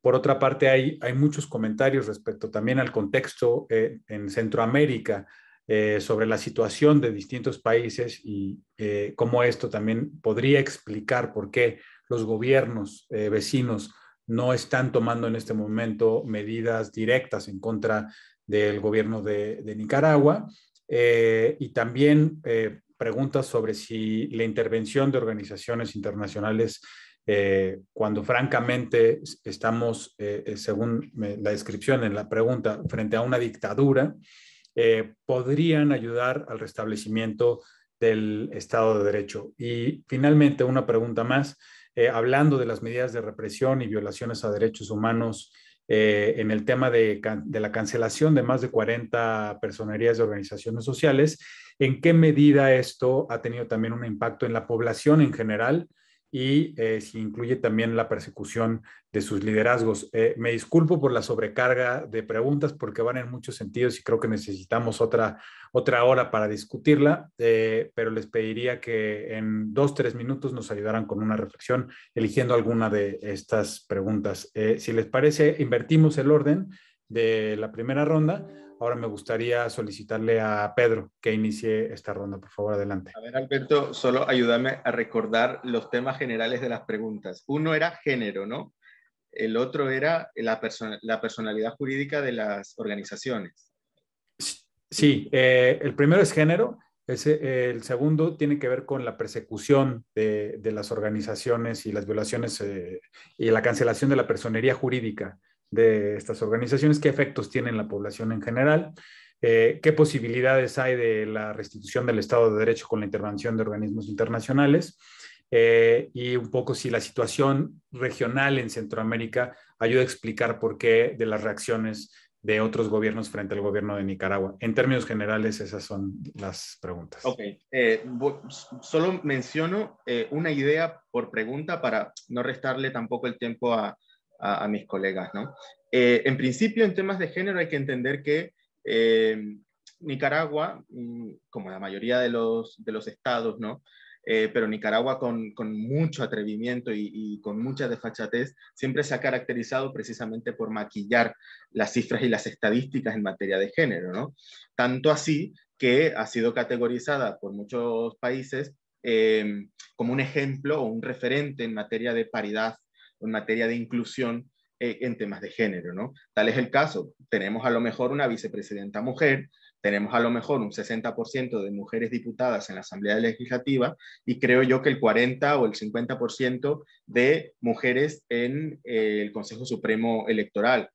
por otra parte, hay, muchos comentarios respecto también al contexto eh, en Centroamérica eh, sobre la situación de distintos países y cómo esto también podría explicar por qué los gobiernos vecinos no están tomando en este momento medidas directas en contra del gobierno de Nicaragua eh, y también eh, preguntas sobre si la intervención de organizaciones internacionales, eh, cuando francamente estamos, según la descripción en la pregunta, frente a una dictadura, podrían ayudar al restablecimiento del Estado de Derecho. Y finalmente, una pregunta más, hablando de las medidas de represión y violaciones a derechos humanos eh, en el tema de, de, la cancelación de más de 40 personerías de organizaciones sociales, ¿en qué medida esto ha tenido también un impacto en la población en general? y eh, si incluye también la persecución de sus liderazgos. Eh, me disculpo por la sobrecarga de preguntas porque van en muchos sentidos y creo que necesitamos otra, otra hora para discutirla, eh, pero les pediría que en dos, tres minutos nos ayudaran con una reflexión eligiendo alguna de estas preguntas. si les parece, invertimos el orden de la primera ronda Ahora me gustaría solicitarle a Pedro que inicie esta ronda, por favor, adelante. A ver, Alberto, solo ayúdame a recordar los temas generales de las preguntas. Uno era género, ¿no? El otro era la, personalidad jurídica de las organizaciones. Sí, eh, el primero es género, el segundo tiene que ver con la persecución de, las organizaciones y las violaciones eh, y la cancelación de la personería jurídica de estas organizaciones, qué efectos tienen en la población en general, eh, qué posibilidades hay de la restitución del Estado de Derecho con la intervención de organismos internacionales eh, y un poco si la situación regional en Centroamérica ayuda a explicar por qué de las reacciones de otros gobiernos frente al gobierno de Nicaragua. En términos generales, esas son las preguntas. Ok, eh, solo menciono una idea por pregunta para no restarle tampoco el tiempo a, a, mis colegas. ¿no? Eh, en principio, en temas de género hay que entender que eh, Nicaragua, mm, como la mayoría de los, estados, ¿no? Eh, pero Nicaragua con, mucho atrevimiento y, con mucha desfachatez siempre se ha caracterizado precisamente por maquillar las cifras y las estadísticas en materia de género, Tanto así que ha sido categorizada por muchos países como un ejemplo o un referente en materia de paridad en materia de inclusión eh, en temas de género, ¿no? Tal es el caso, tenemos a lo mejor una vicepresidenta mujer, tenemos a lo mejor un 60% de mujeres diputadas en la Asamblea Legislativa y creo yo que el 40 o el 50% de mujeres en eh, el Consejo Supremo Electoral.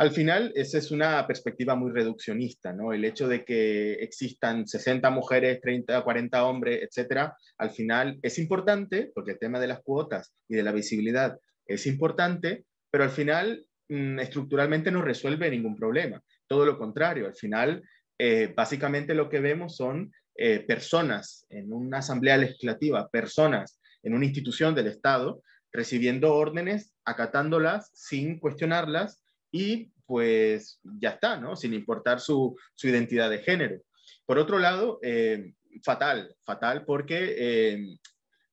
Al final, esa es una perspectiva muy reduccionista, ¿no? El hecho de que existan 60 mujeres, 30, 40 hombres, etcétera, al final es importante, porque el tema de las cuotas y de la visibilidad es importante, pero al final mm, estructuralmente no resuelve ningún problema. Todo lo contrario, al final, eh, básicamente lo que vemos son eh, personas en una asamblea legislativa, personas en una institución del Estado, recibiendo órdenes, acatándolas sin cuestionarlas y pues ya está, ¿no? Sin importar su, identidad de género. Por otro lado, eh, fatal, fatal porque eh,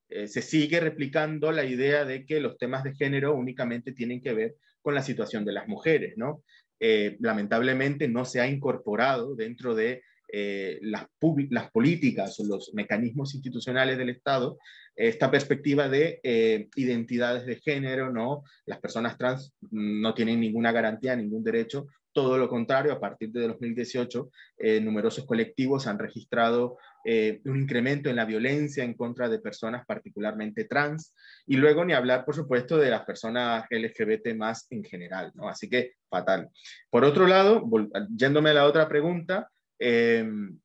eh, se sigue replicando la idea de que los temas de género únicamente tienen que ver con la situación de las mujeres, ¿no? lamentablemente no se ha incorporado dentro de eh, las, las, políticas, los mecanismos institucionales del Estado, esta perspectiva de eh, identidades de género, ¿no? Las personas trans no tienen ninguna garantía, ningún derecho, todo lo contrario, a partir de 2018, eh, numerosos colectivos han registrado un incremento en la violencia en contra de personas particularmente trans, y luego ni hablar, por supuesto, de las personas LGBT más en general, ¿no? Así que fatal. Por otro lado, yéndome a la otra pregunta, Em,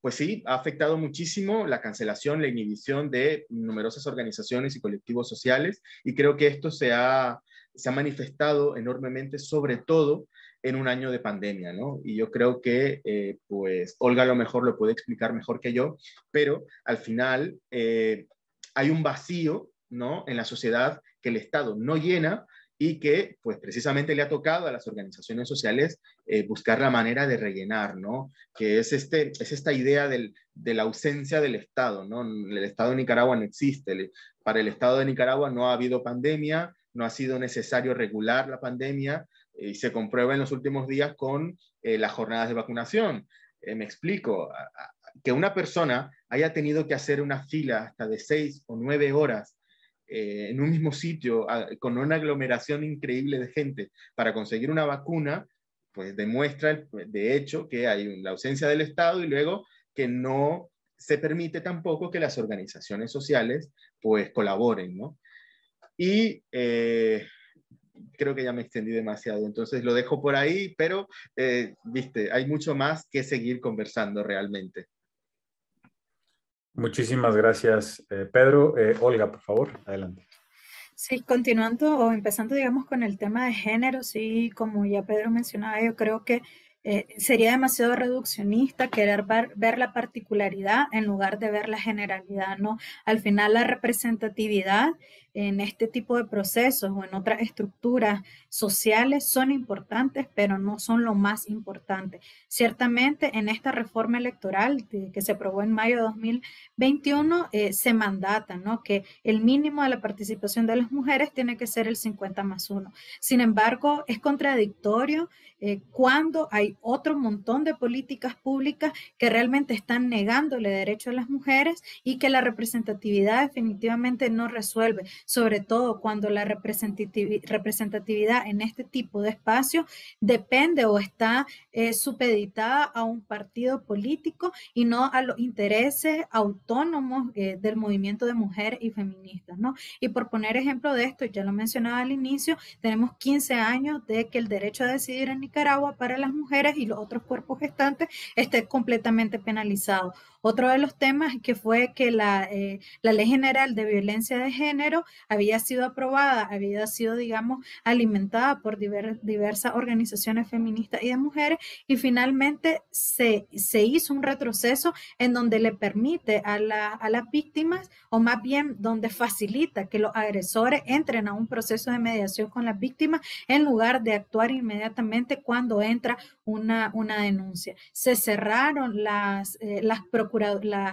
pues sí, ha afectado muchísimo la cancelación, la inhibición de numerosas organizaciones y colectivos sociales y creo que esto se ha, se ha manifestado enormemente, sobre todo en un año de pandemia, ¿no? Y yo creo que, eh, pues, Olga lo mejor lo puede explicar mejor que yo, pero al final eh, hay un vacío, ¿no? En la sociedad que el Estado no llena y que pues precisamente le ha tocado a las organizaciones sociales eh, buscar la manera de rellenar, ¿no? Que es, este, es esta idea de la ausencia del Estado, ¿no? El Estado de Nicaragua no existe, para el Estado de Nicaragua no ha habido pandemia, no ha sido necesario regular la pandemia y se comprueba en los últimos días con eh, las jornadas de vacunación. Eh, me explico, que una persona haya tenido que hacer una fila hasta de seis o nueve horas eh, en un mismo sitio con una aglomeración increíble de gente para conseguir una vacuna, pues demuestra de hecho que hay la ausencia del Estado y luego que no se permite tampoco que las organizaciones sociales pues colaboren, Y eh, creo que ya me extendí demasiado, entonces lo dejo por ahí, pero, eh, viste, hay mucho más que seguir conversando realmente. Muchísimas gracias, eh, Pedro. Eh, Olga, por favor, adelante. Sí, continuando o empezando, digamos, con el tema de género, sí, como ya Pedro mencionaba, yo creo que eh, sería demasiado reduccionista querer ver, la particularidad en lugar de ver la generalidad, ¿no? Al final, la representatividad en este tipo de procesos o en otras estructuras sociales son importantes, pero no son lo más importante. Ciertamente, en esta reforma electoral que se aprobó en mayo de 2021, eh, se mandata ¿no? que el mínimo de la participación de las mujeres tiene que ser el 50 más 1. Sin embargo, es contradictorio eh, cuando hay otro montón de políticas públicas que realmente están negándole derecho a las mujeres y que la representatividad definitivamente no resuelve sobre todo cuando la representatividad en este tipo de espacio depende o está eh, supeditada a un partido político y no a los intereses autónomos eh, del movimiento de mujeres y feministas, Y por poner ejemplo de esto, ya lo mencionaba al inicio, tenemos 15 años de que el derecho a decidir en Nicaragua para las mujeres y los otros cuerpos gestantes esté completamente penalizado. Otro de los temas que fue que eh, la, Ley General de Violencia de Género había sido aprobada, había sido, digamos, alimentada por diversas organizaciones feministas y de mujeres y finalmente se, se hizo un retroceso en donde le permite a, a las víctimas o más bien donde facilita que los agresores entren a un proceso de mediación con las víctimas en lugar de actuar inmediatamente cuando entra una, denuncia. Se cerraron las, eh, las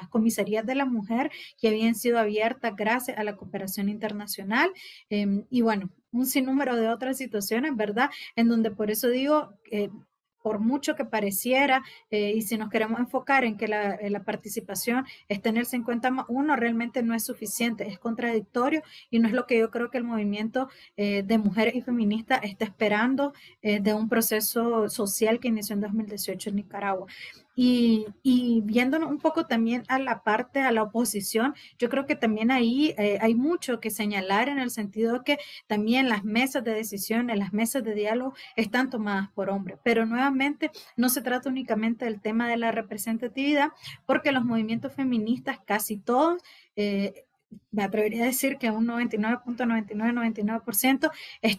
comisarías de la mujer que habían sido abiertas gracias a la cooperación internacional em, y bueno, un sinnúmero de otras situaciones, ¿verdad? En donde por eso digo, eh, por mucho que pareciera, eh, y si nos queremos enfocar en que la, eh, participación esté en el 50 realmente no es suficiente, es contradictorio y no es lo que yo creo que el movimiento eh, de mujeres y feministas está esperando de un proceso social que inició en 2018 en Nicaragua. Y, viéndonos un poco también a la parte, a la oposición, yo creo que también ahí eh, hay mucho que señalar en el sentido que también las mesas de decisiones, las mesas de diálogo están tomadas por hombres, pero nuevamente no se trata únicamente del tema de la representatividad, porque los movimientos feministas, casi todos, eh, me atrevería a decir que un 99.9999%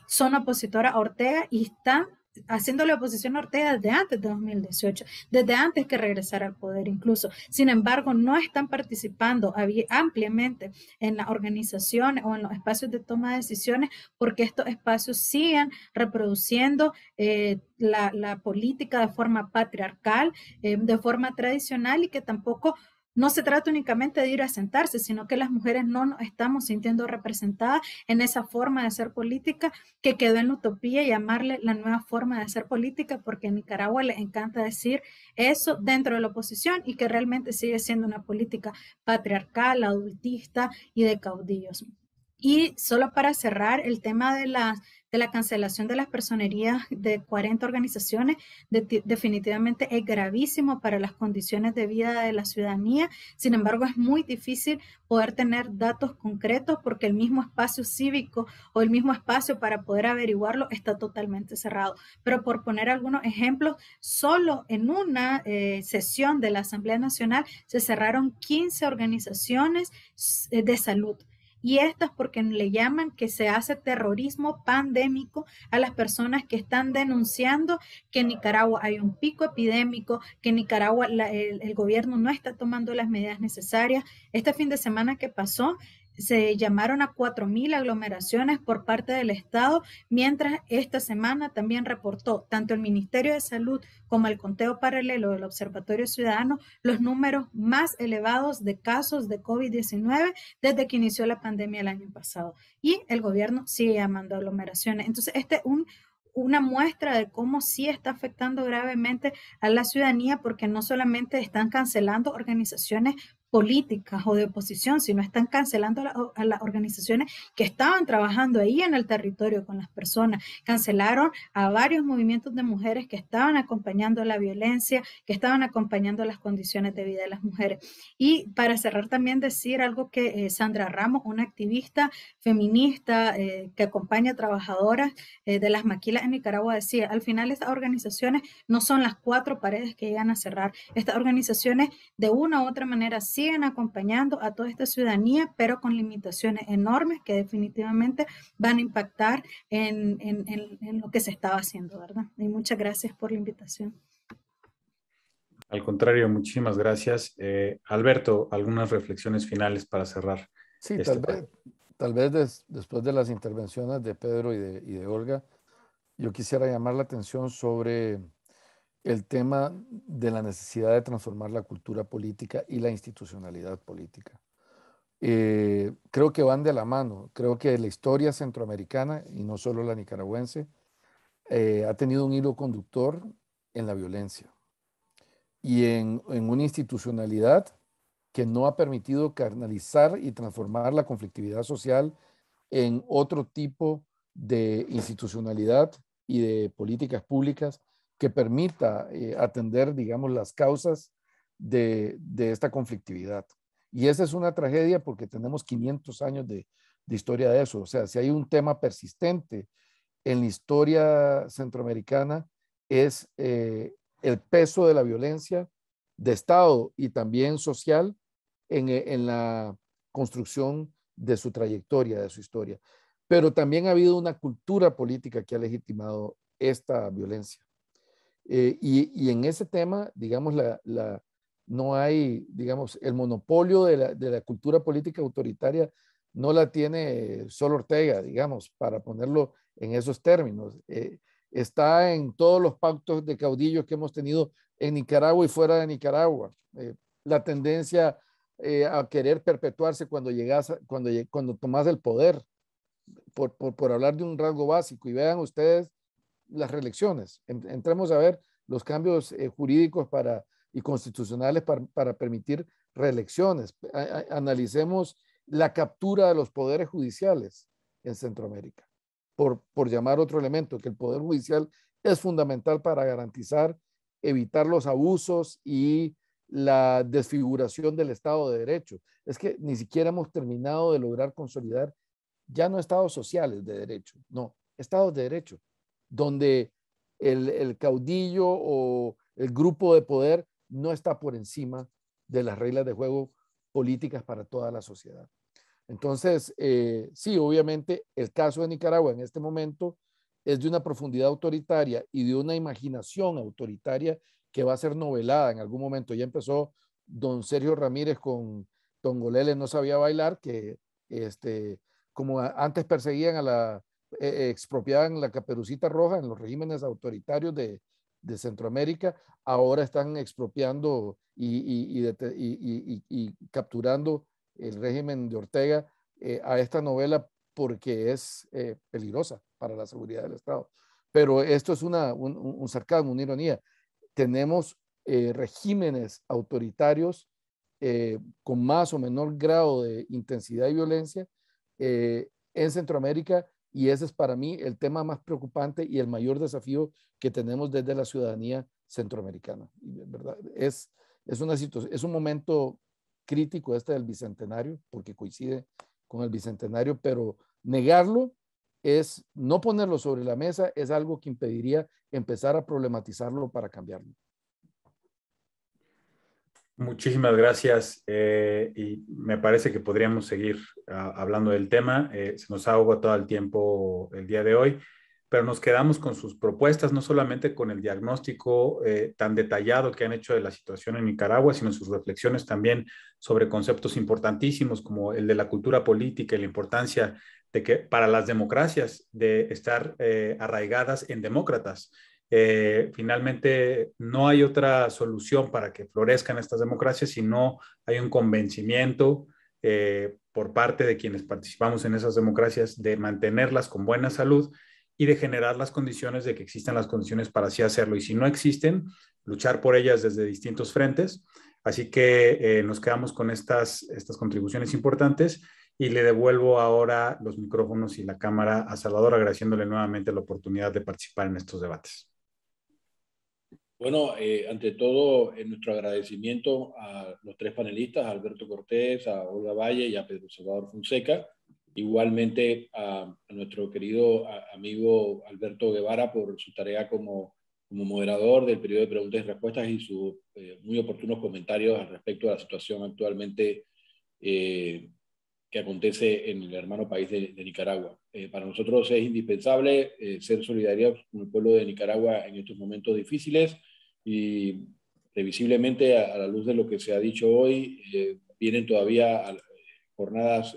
son opositoras a Ortega y están haciéndole oposición a Ortega desde antes de 2018, desde antes que regresara al poder incluso. Sin embargo, no están participando ampliamente en las organizaciones o en los espacios de toma de decisiones porque estos espacios siguen reproduciendo eh, la, política de forma patriarcal, eh, de forma tradicional y que tampoco no se trata únicamente de ir a sentarse, sino que las mujeres no nos estamos sintiendo representadas en esa forma de hacer política que quedó en la utopía llamarle la nueva forma de hacer política, porque en Nicaragua les encanta decir eso dentro de la oposición y que realmente sigue siendo una política patriarcal, adultista y de caudillos. Y solo para cerrar el tema de la de la cancelación de las personerías de 40 organizaciones definitivamente es gravísimo para las condiciones de vida de la ciudadanía. Sin embargo, es muy difícil poder tener datos concretos porque el mismo espacio cívico o el mismo espacio para poder averiguarlo está totalmente cerrado. Pero por poner algunos ejemplos, solo en una eh, sesión de la Asamblea Nacional se cerraron 15 organizaciones eh, de salud y esto es porque le llaman que se hace terrorismo pandémico a las personas que están denunciando que en Nicaragua hay un pico epidémico, que en Nicaragua el, el gobierno no está tomando las medidas necesarias. Este fin de semana que pasó, se llamaron a 4.000 aglomeraciones por parte del Estado, mientras esta semana también reportó tanto el Ministerio de Salud como el conteo paralelo del Observatorio Ciudadano los números más elevados de casos de COVID-19 desde que inició la pandemia el año pasado. Y el gobierno sigue llamando aglomeraciones. Entonces, este es un, una muestra de cómo sí está afectando gravemente a la ciudadanía porque no solamente están cancelando organizaciones políticas o de oposición, sino están cancelando a las organizaciones que estaban trabajando ahí en el territorio con las personas. Cancelaron a varios movimientos de mujeres que estaban acompañando la violencia, que estaban acompañando las condiciones de vida de las mujeres. Y para cerrar también decir algo que eh, Sandra Ramos, una activista feminista eh, que acompaña trabajadoras eh, de las maquilas en Nicaragua, decía, al final estas organizaciones no son las cuatro paredes que iban a cerrar. Estas organizaciones de una u otra manera sí acompañando a toda esta ciudadanía, pero con limitaciones enormes que definitivamente van a impactar en, en, lo que se estaba haciendo, ¿verdad? Y muchas gracias por la invitación. Al contrario, muchísimas gracias. Eh, Alberto, algunas reflexiones finales para cerrar. Sí, este tal, vez, tal vez, después de las intervenciones de Pedro y de, y de Olga, yo quisiera llamar la atención sobre el tema de la necesidad de transformar la cultura política y la institucionalidad política. Eh, creo que van de la mano. Creo que la historia centroamericana, y no solo la nicaragüense, eh, ha tenido un hilo conductor en la violencia y en, en una institucionalidad que no ha permitido canalizar y transformar la conflictividad social en otro tipo de institucionalidad y de políticas públicas que permita eh, atender, digamos, las causas de, esta conflictividad. Y esa es una tragedia porque tenemos 500 años de, historia de eso. O sea, si hay un tema persistente en la historia centroamericana es eh, el peso de la violencia de Estado y también social eh, en la construcción de su trayectoria, de su historia. Pero también ha habido una cultura política que ha legitimado esta violencia. Eh, y, en ese tema, digamos, la, no hay, digamos, el monopolio de la, cultura política autoritaria no la tiene solo Ortega, digamos, para ponerlo en esos términos. Eh, está en todos los pactos de caudillos que hemos tenido en Nicaragua y fuera de Nicaragua. Eh, la tendencia a querer perpetuarse cuando, llegas cuando, cuando tomas el poder, por, por hablar de un rasgo básico. Y vean ustedes las reelecciones. Entremos a ver los cambios eh, jurídicos para, y constitucionales para, permitir reelecciones. analicemos la captura de los poderes judiciales en Centroamérica, por, por llamar otro elemento, que el poder judicial es fundamental para garantizar, evitar los abusos y la desfiguración del Estado de Derecho. Es que ni siquiera hemos terminado de lograr consolidar ya no estados sociales de derecho, no, estados de derecho, donde el, caudillo o el grupo de poder no está por encima de las reglas de juego políticas para toda la sociedad. Entonces, eh, sí, obviamente el caso de Nicaragua en este momento es de una profundidad autoritaria y de una imaginación autoritaria que va a ser novelada en algún momento. Ya empezó don Sergio Ramírez con Don Golele no sabía bailar, que este, como antes perseguían a la eh, expropiaban la caperucita roja en los regímenes autoritarios de, Centroamérica, ahora están expropiando y, capturando el régimen de Ortega eh, a esta novela porque es eh, peligrosa para la seguridad del Estado. Pero esto es una, un, sarcasmo, una ironía. Tenemos regímenes autoritarios con más o menor grado de intensidad y violencia en Centroamérica y ese es para mí el tema más preocupante y el mayor desafío que tenemos desde la ciudadanía centroamericana. ¿verdad? Es, es, una es un momento crítico este del bicentenario, porque coincide con el bicentenario, pero negarlo es no ponerlo sobre la mesa, es algo que impediría empezar a problematizarlo para cambiarlo. Muchísimas gracias eh, y me parece que podríamos seguir ah, hablando del tema. Eh, se nos ahoga todo el tiempo el día de hoy, pero nos quedamos con sus propuestas, no solamente con el diagnóstico eh, tan detallado que han hecho de la situación en Nicaragua, sino sus reflexiones también sobre conceptos importantísimos como el de la cultura política y la importancia de que para las democracias de estar arraigadas en demócratas. Eh, finalmente no hay otra solución para que florezcan estas democracias si no hay un convencimiento eh, por parte de quienes participamos en esas democracias de mantenerlas con buena salud y de generar las condiciones de que existan las condiciones para así hacerlo. Y si no existen, luchar por ellas desde distintos frentes. Así que eh, nos quedamos con estas, estas contribuciones importantes y le devuelvo ahora los micrófonos y la cámara a Salvador, agradeciéndole nuevamente la oportunidad de participar en estos debates. Bueno, eh, ante todo, nuestro agradecimiento a los tres panelistas, a Alberto Cortés, a Olga Valle y a Pedro Salvador Fonseca. Igualmente a, nuestro querido amigo Alberto Guevara por su tarea como, moderador del periodo de preguntas y respuestas y sus eh, muy oportunos comentarios respecto a la situación actualmente eh, que acontece en el hermano país de Nicaragua. Eh, para nosotros es indispensable eh, ser solidarios con el pueblo de Nicaragua en estos momentos difíciles y previsiblemente a, la luz de lo que se ha dicho hoy, eh, vienen todavía jornadas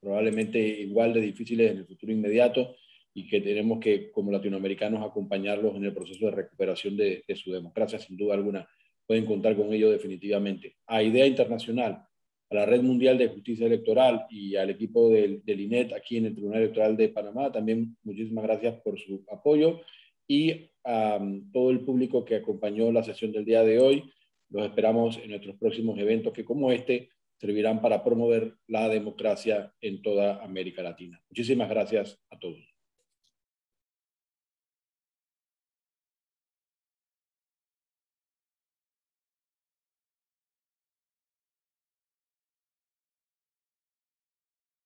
probablemente igual de difíciles en el futuro inmediato y que tenemos que, como latinoamericanos, acompañarlos en el proceso de recuperación de, de su democracia, sin duda alguna. Pueden contar con ello definitivamente. A idea internacional, a la Red Mundial de Justicia Electoral y al equipo del, Linet INET aquí en el Tribunal Electoral de Panamá. También muchísimas gracias por su apoyo y a todo el público que acompañó la sesión del día de hoy. Los esperamos en nuestros próximos eventos que como este servirán para promover la democracia en toda América Latina. Muchísimas gracias a todos.